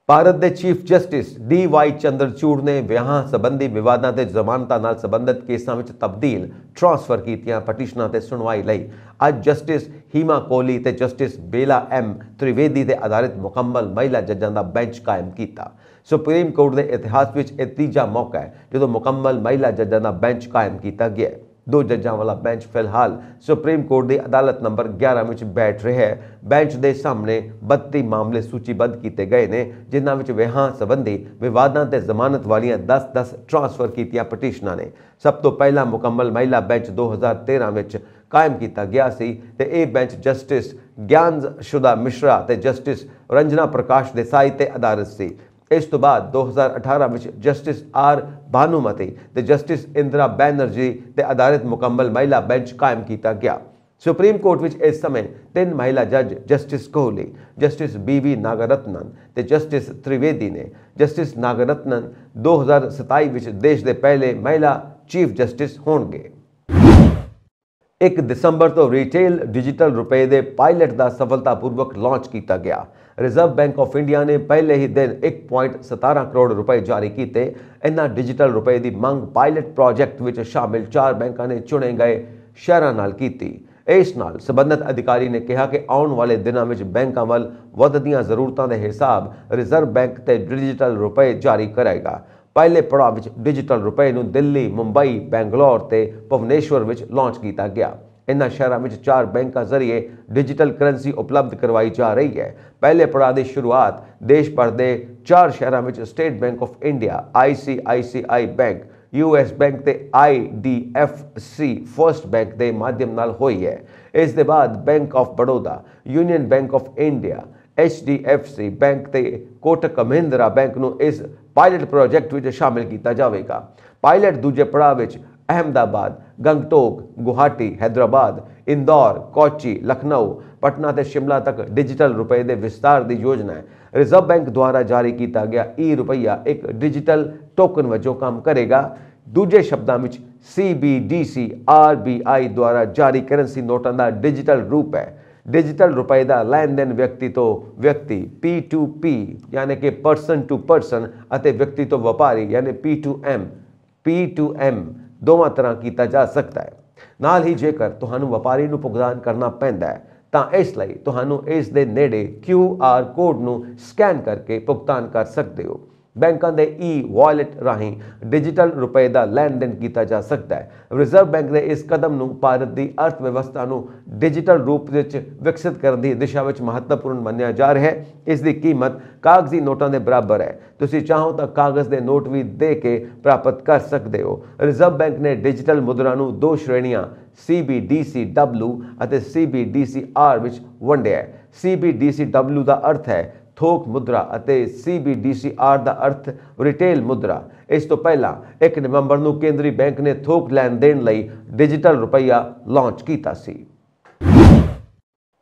ਭਾਰਤ ਦੇ chief justice D Y Chandrachud ਨੇ ਵਿਆਹ ਸੰਬੰਧੀ ਵਿਵਾਦਾਂ ਤੇ ਜ਼ਮਾਨਤਾਂ ਨਾਲ ਸੰਬੰਧਿਤ ਕੇਸਾਂ ਵਿੱਚ ਤਬਦੀਲ ਟ੍ਰਾਂਸਫਰ ਕੀਤੀਆਂ ਪਟੀਸ਼ਨਾਂ ਤੇ ਸੁਣਵਾਈ ਲਈ ਅੱਜ ਜਸਟਿਸ ਹੀਮਾ ਕੋਲੀ ਤੇ ਜਸਟਿਸ ਬੇਲਾ ਐਮ ਤ੍ਰਿਵੇਦੀ ਦੇ ਆਧਾਰਿਤ ਮੁਕੰਮਲ ਮਹਿਲਾ ਜੱਜਾਂ ਦਾ ਬੈਂਚ ਕਾਇਮ ਕੀਤਾ ਸੁਪਰੀਮ ਕੋਰਟ ਦੇ ਇਤਿਹਾਸ ਵਿੱਚ ਇਹ ਤੀਜਾ ਮੌਕਾ ਹੈ ਜਦੋਂ ਮੁਕੰਮਲ ਮਹਿਲਾ ਜੱਜਾਂ ਦਾ ਬੈਂਚ ਕਾਇਮ ਕੀਤਾ ਗਿਆ ਹੈ ਦੋ ਜੱਜਾਂ ਵਾਲਾ ਬੈਂਚ ਫਿਲਹਾਲ ਸੁਪਰੀਮ ਕੋਰਟ ਦੀ ਅਦਾਲਤ ਨੰਬਰ 11 ਵਿੱਚ ਬੈਠ ਰਿਹਾ ਹੈ ਬੈਂਚ ਦੇ ਸਾਹਮਣੇ 32 ਮਾਮਲੇ ਸੂਚੀਬੱਧ ਕੀਤੇ ਗਏ ਨੇ ਜਿਨ੍ਹਾਂ ਵਿੱਚ ਵਿਆਹਾਂ ਸੰਬੰਧੀ ਵਿਵਾਦਾਂ ਤੇ ਜ਼ਮਾਨਤ ਵਾਲੀਆਂ 10-10 ਟ੍ਰਾਂਸਫਰ ਕੀਤੀਆਂ ਪਟੀਸ਼ਨਾਂ ਨੇ ਸਭ ਤੋਂ ਪਹਿਲਾਂ ਮੁਕੰਮਲ ਮਹਿਲਾ ਬੈਂਚ 2013 ਵਿੱਚ ਕਾਇਮ ਕੀਤਾ ਗਿਆ ਸੀ ਤੇ ਇਹ ਬੈਂਚ ਜਸਟਿਸ ਗਿਆਨ ਸ਼ੁਦਾ ਮਿਸ਼ਰਾ ਤੇ ਜਸਟਿਸ ਰੰਜਨਾ ਪ੍ਰਕਾਸ਼ ਦੇਸਾਈ ਤੇ ਆਧਾਰਿਤ ਸੀ ਇਸ ਤੋਂ ਬਾਅਦ 2018 ਵਿੱਚ ਜਸਟਿਸ ਆਰ ਬਾਨੂਮਤੀ ਤੇ ਜਸਟਿਸ ਇੰਦਰਾ ਬੈਨਰਜੀ ਤੇ ਆਧਾਰਿਤ ਮੁਕੰਮਲ ਮਹਿਲਾ ਬੈਂਚ ਕਾਇਮ ਕੀਤਾ ਗਿਆ ਸੁਪਰੀਮ ਕੋਰਟ ਵਿੱਚ ਇਸ ਸਮੇਂ ਤਿੰਨ ਮਹਿਲਾ ਜੱਜ ਜਸਟਿਸ ਕੋਹਲੀ ਜਸਟਿਸ ਬੀਵੀ ਨਾਗਰਤਨਨ ਤੇ ਜਸਟਿਸ ਤ੍ਰਿਵੇਦੀ ਨੇ ਜਸਟਿਸ ਨਾਗਰਤਨਨ 2027 ਵਿੱਚ ਦੇਸ਼ ਦੇ ਪਹਿਲੇ ਮਹਿਲਾ ਚੀਫ ਜਸਟਿਸ ਹੋਣਗੇ 1 ਦਸੰਬਰ ਤੋਂ ਰੀਟੇਲ ਡਿਜੀਟਲ ਰੁਪਏ ਦੇ ਪਾਇਲਟ ਦਾ ਸਫਲਤਾਪੂਰਵਕ ਲਾਂਚ ਕੀਤਾ ਗਿਆ ਰਿਜ਼ਰਵ ਬੈਂਕ ਆਫ ਇੰਡੀਆ ਨੇ ਪਹਿਲੇ ਹੀ ਦਿਨ 1.17 ਕਰੋੜ ਰੁਪਏ ਜਾਰੀ ਕੀਤੇ ਇਹਨਾਂ ਡਿਜੀਟਲ ਰੁਪਏ ਦੀ ਮੰਗ ਪਾਇਲਟ ਪ੍ਰੋਜੈਕਟ ਵਿੱਚ ਸ਼ਾਮਿਲ ਚਾਰ ਬੈਂਕਾਂ ਨੇ ਚੁਣੇ ਗਏ ਸ਼ਹਿਰਾਂ ਨਾਲ ਕੀਤੀ ਇਸ ਨਾਲ ਸਬੰਧਤ ਅਧਿਕਾਰੀ ਨੇ ਕਿਹਾ ਕਿ ਆਉਣ ਵਾਲੇ ਦਿਨਾਂ ਵਿੱਚ ਬੈਂਕਾਂ ਵੱਲ ਵੱਧਦੀਆਂ ਜ਼ਰੂਰਤਾਂ ਦੇ ਹਿਸਾਬ ਰਿਜ਼ਰਵ ਬੈਂਕ ਤੇ ਡਿਜੀਟਲ ਰੁਪਏ ਜਾਰੀ ਕਰੇਗਾ ਪਹਿਲੇ ਪੜਾਅ ਵਿੱਚ ਡਿਜੀਟਲ ਰੁਪਏ ਨੂੰ ਦਿੱਲੀ ਮੁੰਬਈ ਬੈਂਗਲੌਰ ਤੇ ਭਵਨੇਸ਼ਵਰ ਵਿੱਚ ਲਾਂਚ ਕੀਤਾ ਗਿਆ ਇਹਨਾਂ ਸ਼ਹਿਰਾਂ ਵਿੱਚ ਚਾਰ ਬੈਂਕਾਂ ਜ਼ਰੀਏ ਡਿਜੀਟਲ ਕਰੰਸੀ ਉਪਲਬਧ ਕਰਵਾਈ ਜਾ ਰਹੀ ਹੈ ਪਹਿਲੇ ਪੜਾਅ ਦੀ ਸ਼ੁਰੂਆਤ ਦੇਸ਼ ਭਰ ਦੇ ਚਾਰ ਸ਼ਹਿਰਾਂ ਵਿੱਚ State Bank of India ICICI bank US bank ਤੇ IDFC ਫਰਸਟ ਬੈਂਕ ਦੇ ਮਾਧਿਅਮ ਨਾਲ ਹੋਈ ਹੈ ਇਸ ਦੇ ਬਾਅਦ Bank of Baroda Union Bank of India HDFC bank ਤੇ ਕੋਟਕ ਮਹਿੰਦਰਾ ਬੈਂਕ ਨੂੰ ਇਸ ਪਾਇਲਟ ਪ੍ਰੋਜੈਕਟ ਵਿੱਚ ਸ਼ਾਮਿਲ ਕੀਤਾ ਜਾਵੇਗਾ ਪਾਇਲਟ ਦੂਜੇ ਪੜਾਅ ਵਿੱਚ ਅਹਿਮਦਾਬਾਦ ਗੰਗਟੋਕ ਗੁਹਾਟੀ ਹైదరాబాద్ ਇੰਦੌਰ ਕੋਚੀ ਲਖਨਊ ਪਟਨਾ ਤੇ ਸ਼ਿਮਲਾ ਤੱਕ ਡਿਜੀਟਲ ਰੁਪਏ ਦੇ ਵਿਸਤਾਰ ਦੀ ਯੋਜਨਾ ਹੈ ਰਿਜ਼ਰਵ ਬੈਂਕ ਦੁਆਰਾ ਜਾਰੀ ਕੀਤਾ ਗਿਆ ਈ ਰੁਪਈਆ ਇੱਕ ਡਿਜੀਟਲ ਟੋਕਨ ਵਜੋਂ ਕੰਮ ਕਰੇਗਾ ਦੂਜੇ ਸ਼ਬਦਾਂ ਵਿੱਚ CBDC RBI ਦੁਆਰਾ ਜਾਰੀ ਕਰੰਸੀ ਨੋਟਾਂ ਦਾ ਡਿਜੀਟਲ ਰੂਪ ਹੈ ਡਿਜੀਟਲ ਰੁਪਏ ਦਾ ਲੈਣ ਦੇਣ ਵਿਅਕਤੀ ਤੋਂ ਵਿਅਕਤੀ P2P ਯਾਨੀ ਕਿ ਪਰਸਨ ਟੂ ਪਰਸਨ ਅਤੇ ਵਿਅਕਤੀ ਤੋਂ ਵਪਾਰੀ ਯਾਨੀ P2M P2M ਦੋਵਾਂ ਤਰ੍ਹਾਂ ਕੀਤਾ ਜਾ ਸਕਦਾ ਹੈ ਨਾਲ ਹੀ ਜੇਕਰ ਤੁਹਾਨੂੰ ਵਪਾਰੀ ਨੂੰ ਭੁਗਤਾਨ ਕਰਨਾ ਪੈਂਦਾ ਹੈ ਤਾਂ ਇਸ ਲਈ ਤੁਹਾਨੂੰ ਇਸ ਦੇ ਨੇੜੇ QR ਕੋਡ ਨੂੰ ਸਕੈਨ ਕਰਕੇ ਭੁਗਤਾਨ ਕਰ ਸਕਦੇ ਹੋ ਬੈਂਕਾਂ ਦੇ ਈ e ਵਾਲਟ ਰਾਹੀਂ ਡਿਜੀਟਲ ਰੁਪਏ ਦਾ ਲੈਣ ਦੇਣ ਕੀਤਾ ਜਾ ਸਕਦਾ ਹੈ ਰਿਜ਼ਰਵ ਬੈਂਕ ਦੇ ਇਸ ਕਦਮ ਨੂੰ ਭਾਰਤ ਦੀ ਅਰਥ ਵਿਵਸਥਾ ਨੂੰ ਡਿਜੀਟਲ ਰੂਪ ਵਿੱਚ ਵਿਕਸਿਤ ਕਰਨ ਦੀ ਦਿਸ਼ਾ ਵਿੱਚ ਮਹੱਤਵਪੂਰਨ ਮੰਨਿਆ ਜਾ ਰਿਹਾ ਹੈ ਇਸ ਦੀ ਕੀਮਤ ਕਾਗਜ਼ੀ ਨੋਟਾਂ ਦੇ ਬਰਾਬਰ ਹੈ ਤੁਸੀਂ ਚਾਹੋ ਤਾਂ ਕਾਗਜ਼ ਦੇ ਨੋਟ ਵੀ ਦੇ ਕੇ ਪ੍ਰਾਪਤ ਕਰ ਸਕਦੇ ਹੋ ਰਿਜ਼ਰਵ ਬੈਂਕ ਨੇ ਡਿਜੀਟਲ ਮੁਦਰਾ ਨੂੰ ਦੋ ਸ਼੍ਰੇਣੀਆਂ CBDCW ਅਤੇ CBDCR ਵਿੱਚ ਵੰਡਿਆ ਹੈ CBDCW ਦਾ ਅਰਥ ਹੈ ਥੋਕ ਮੁਦਰਾ ਅਤੇ CBDCR ਦਾ ਅਰਥ ਰਿਟੇਲ ਮੁਦਰਾ ਇਸ ਤੋਂ ਪਹਿਲਾਂ 1 ਨਵੰਬਰ ਨੂੰ ਕੇਂਦਰੀ ਬੈਂਕ ਨੇ ਥੋਕ ਲੈਣ ਦੇਣ ਲਈ ਡਿਜੀਟਲ ਰੁਪਈਆ ਲਾਂਚ ਕੀਤਾ ਸੀ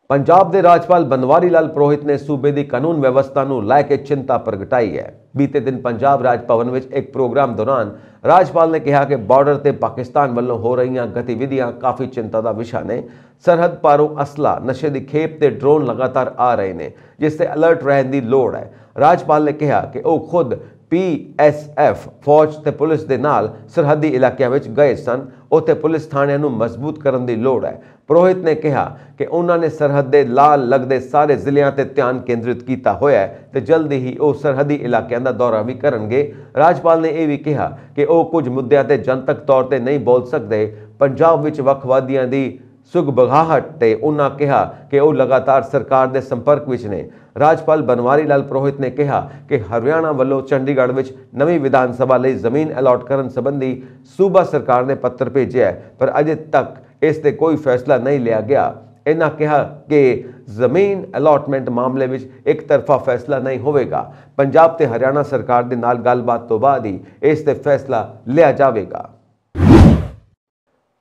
ਪੰਜਾਬ ਦੇ ਰਾਜਪਾਲ ਬਨਵਾਰੀ ਲਾਲ ਪ੍ਰੋਹਿਤ ਨੇ ਸੂਬੇ ਦੀ ਕਾਨੂੰਨ ਵਿਵਸਥਾ ਨੂੰ ਲੈ ਕੇ ਚਿੰਤਾ ਪ੍ਰਗਟਾਈ ਹੈ ਬੀਤੇ ਦਿਨ ਪੰਜਾਬ ਰਾਜ ਭਵਨ ਵਿੱਚ ਇੱਕ ਪ੍ਰੋਗਰਾਮ ਦੌਰਾਨ ਰਾਜਪਾਲ ਨੇ ਕਿਹਾ ਕਿ ਬਾਰਡਰ ਤੇ ਪਾਕਿਸਤਾਨ ਵੱਲੋਂ ਹੋ ਰਹੀਆਂ ਗਤੀਵਿਧੀਆਂ ਕਾਫੀ ਚਿੰਤਾ ਦਾ ਵਿਸ਼ਾ ਨੇ ਸਰਹੱਦ ਪਾਰੋਂ ਅਸਲਾ ਨਸ਼ੇ ਦੀ ਖੇਪ ਤੇ ਡਰੋਨ ਲਗਾਤਾਰ ਆ ਰਹੇ ਨੇ ਜਿਸ ਤੇ ਅਲਰਟ ਰਹਿਣ ਦੀ ਲੋੜ ਹੈ ਰਾਜਪਾਲ ਨੇ ਕਿਹਾ ਕਿ ਉਹ ਖੁਦ ਪੀਐਸਐਫ ਫੌਜ ਤੇ ਪੁਲਿਸ ਦੇ ਨਾਲ ਸਰਹੱਦੀ ਇਲਾਕਿਆਂ ਵਿੱਚ ਗਏ ਸਨ ਉੱਥੇ ਪੁਲਿਸ ਥਾਣਿਆਂ ਨੂੰ ਮਜ਼ਬੂਤ ਕਰਨ ਦੀ ਲੋੜ ਹੈ ਪ੍ਰੋਹਿਤ ਨੇ ਕਿਹਾ ਕਿ ਉਹਨਾਂ ਨੇ ਸਰਹੱਦ ਦੇ ਲਾਲ ਲੱਗਦੇ ਸਾਰੇ ਜ਼ਿਲ੍ਹਿਆਂ ਤੇ ਧਿਆਨ ਕੇਂਦਰਿਤ ਕੀਤਾ ਹੋਇਆ ਹੈ ਤੇ ਜਲਦੀ ਹੀ ਉਹ ਸਰਹੱਦੀ ਇਲਾਕਿਆਂ ਦਾ ਦੌਰਾ ਵੀ ਕਰਨਗੇ ਰਾਜਪਾਲ ਨੇ ਇਹ ਵੀ ਕਿਹਾ ਕਿ ਉਹ ਕੁਝ ਮੁੱਦਿਆਂ ਤੇ ਜਨਤਕ ਤੌਰ ਤੇ ਨਹੀਂ ਬੋਲ ਸਕਦੇ ਪੰਜਾਬ ਵਿੱਚ ਵੱਖਵਾਦੀਆਂ ਦੀ ਸੁਗਬਗਾਹਟ ਤੇ ਉਹਨਾਂ ਕਿਹਾ ਕਿ ਉਹ ਲਗਾਤਾਰ ਸਰਕਾਰ ਦੇ ਸੰਪਰਕ ਵਿੱਚ ਨੇ ਰਾਜਪਾਲ ਬਨਵਾਰੀ ਲਾਲ ਪ੍ਰੋਹਿਤ ਨੇ ਕਿਹਾ ਕਿ ਹਰਿਆਣਾ ਵੱਲੋਂ ਚੰਡੀਗੜ੍ਹ ਵਿੱਚ ਨਵੀਂ ਵਿਧਾਨ ਸਭਾ ਲਈ ਜ਼ਮੀਨ ਅਲਾਟ ਕਰਨ ਸੰਬੰਧੀ ਸੂਬਾ ਸਰਕਾਰ ਨੇ ਪੱਤਰ ਭੇਜਿਆ ਪਰ ਅਜੇ ਤੱਕ ਇਸ ਤੇ ਕੋਈ ਫੈਸਲਾ ਨਹੀਂ ਲਿਆ ਗਿਆ ਇਹਨਾਂ ਕਿਹਾ ਕਿ ਜ਼ਮੀਨ ਅਲਾਟਮੈਂਟ ਮਾਮਲੇ ਵਿੱਚ ਇੱਕ ਤਰਫਾ ਫੈਸਲਾ ਨਹੀਂ ਹੋਵੇਗਾ ਪੰਜਾਬ ਤੇ ਹਰਿਆਣਾ ਸਰਕਾਰ ਦੇ ਨਾਲ ਗੱਲਬਾਤ ਤੋਂ ਬਾਅਦ ਹੀ ਇਸ ਤੇ ਫੈਸਲਾ ਲਿਆ ਜਾਵੇਗਾ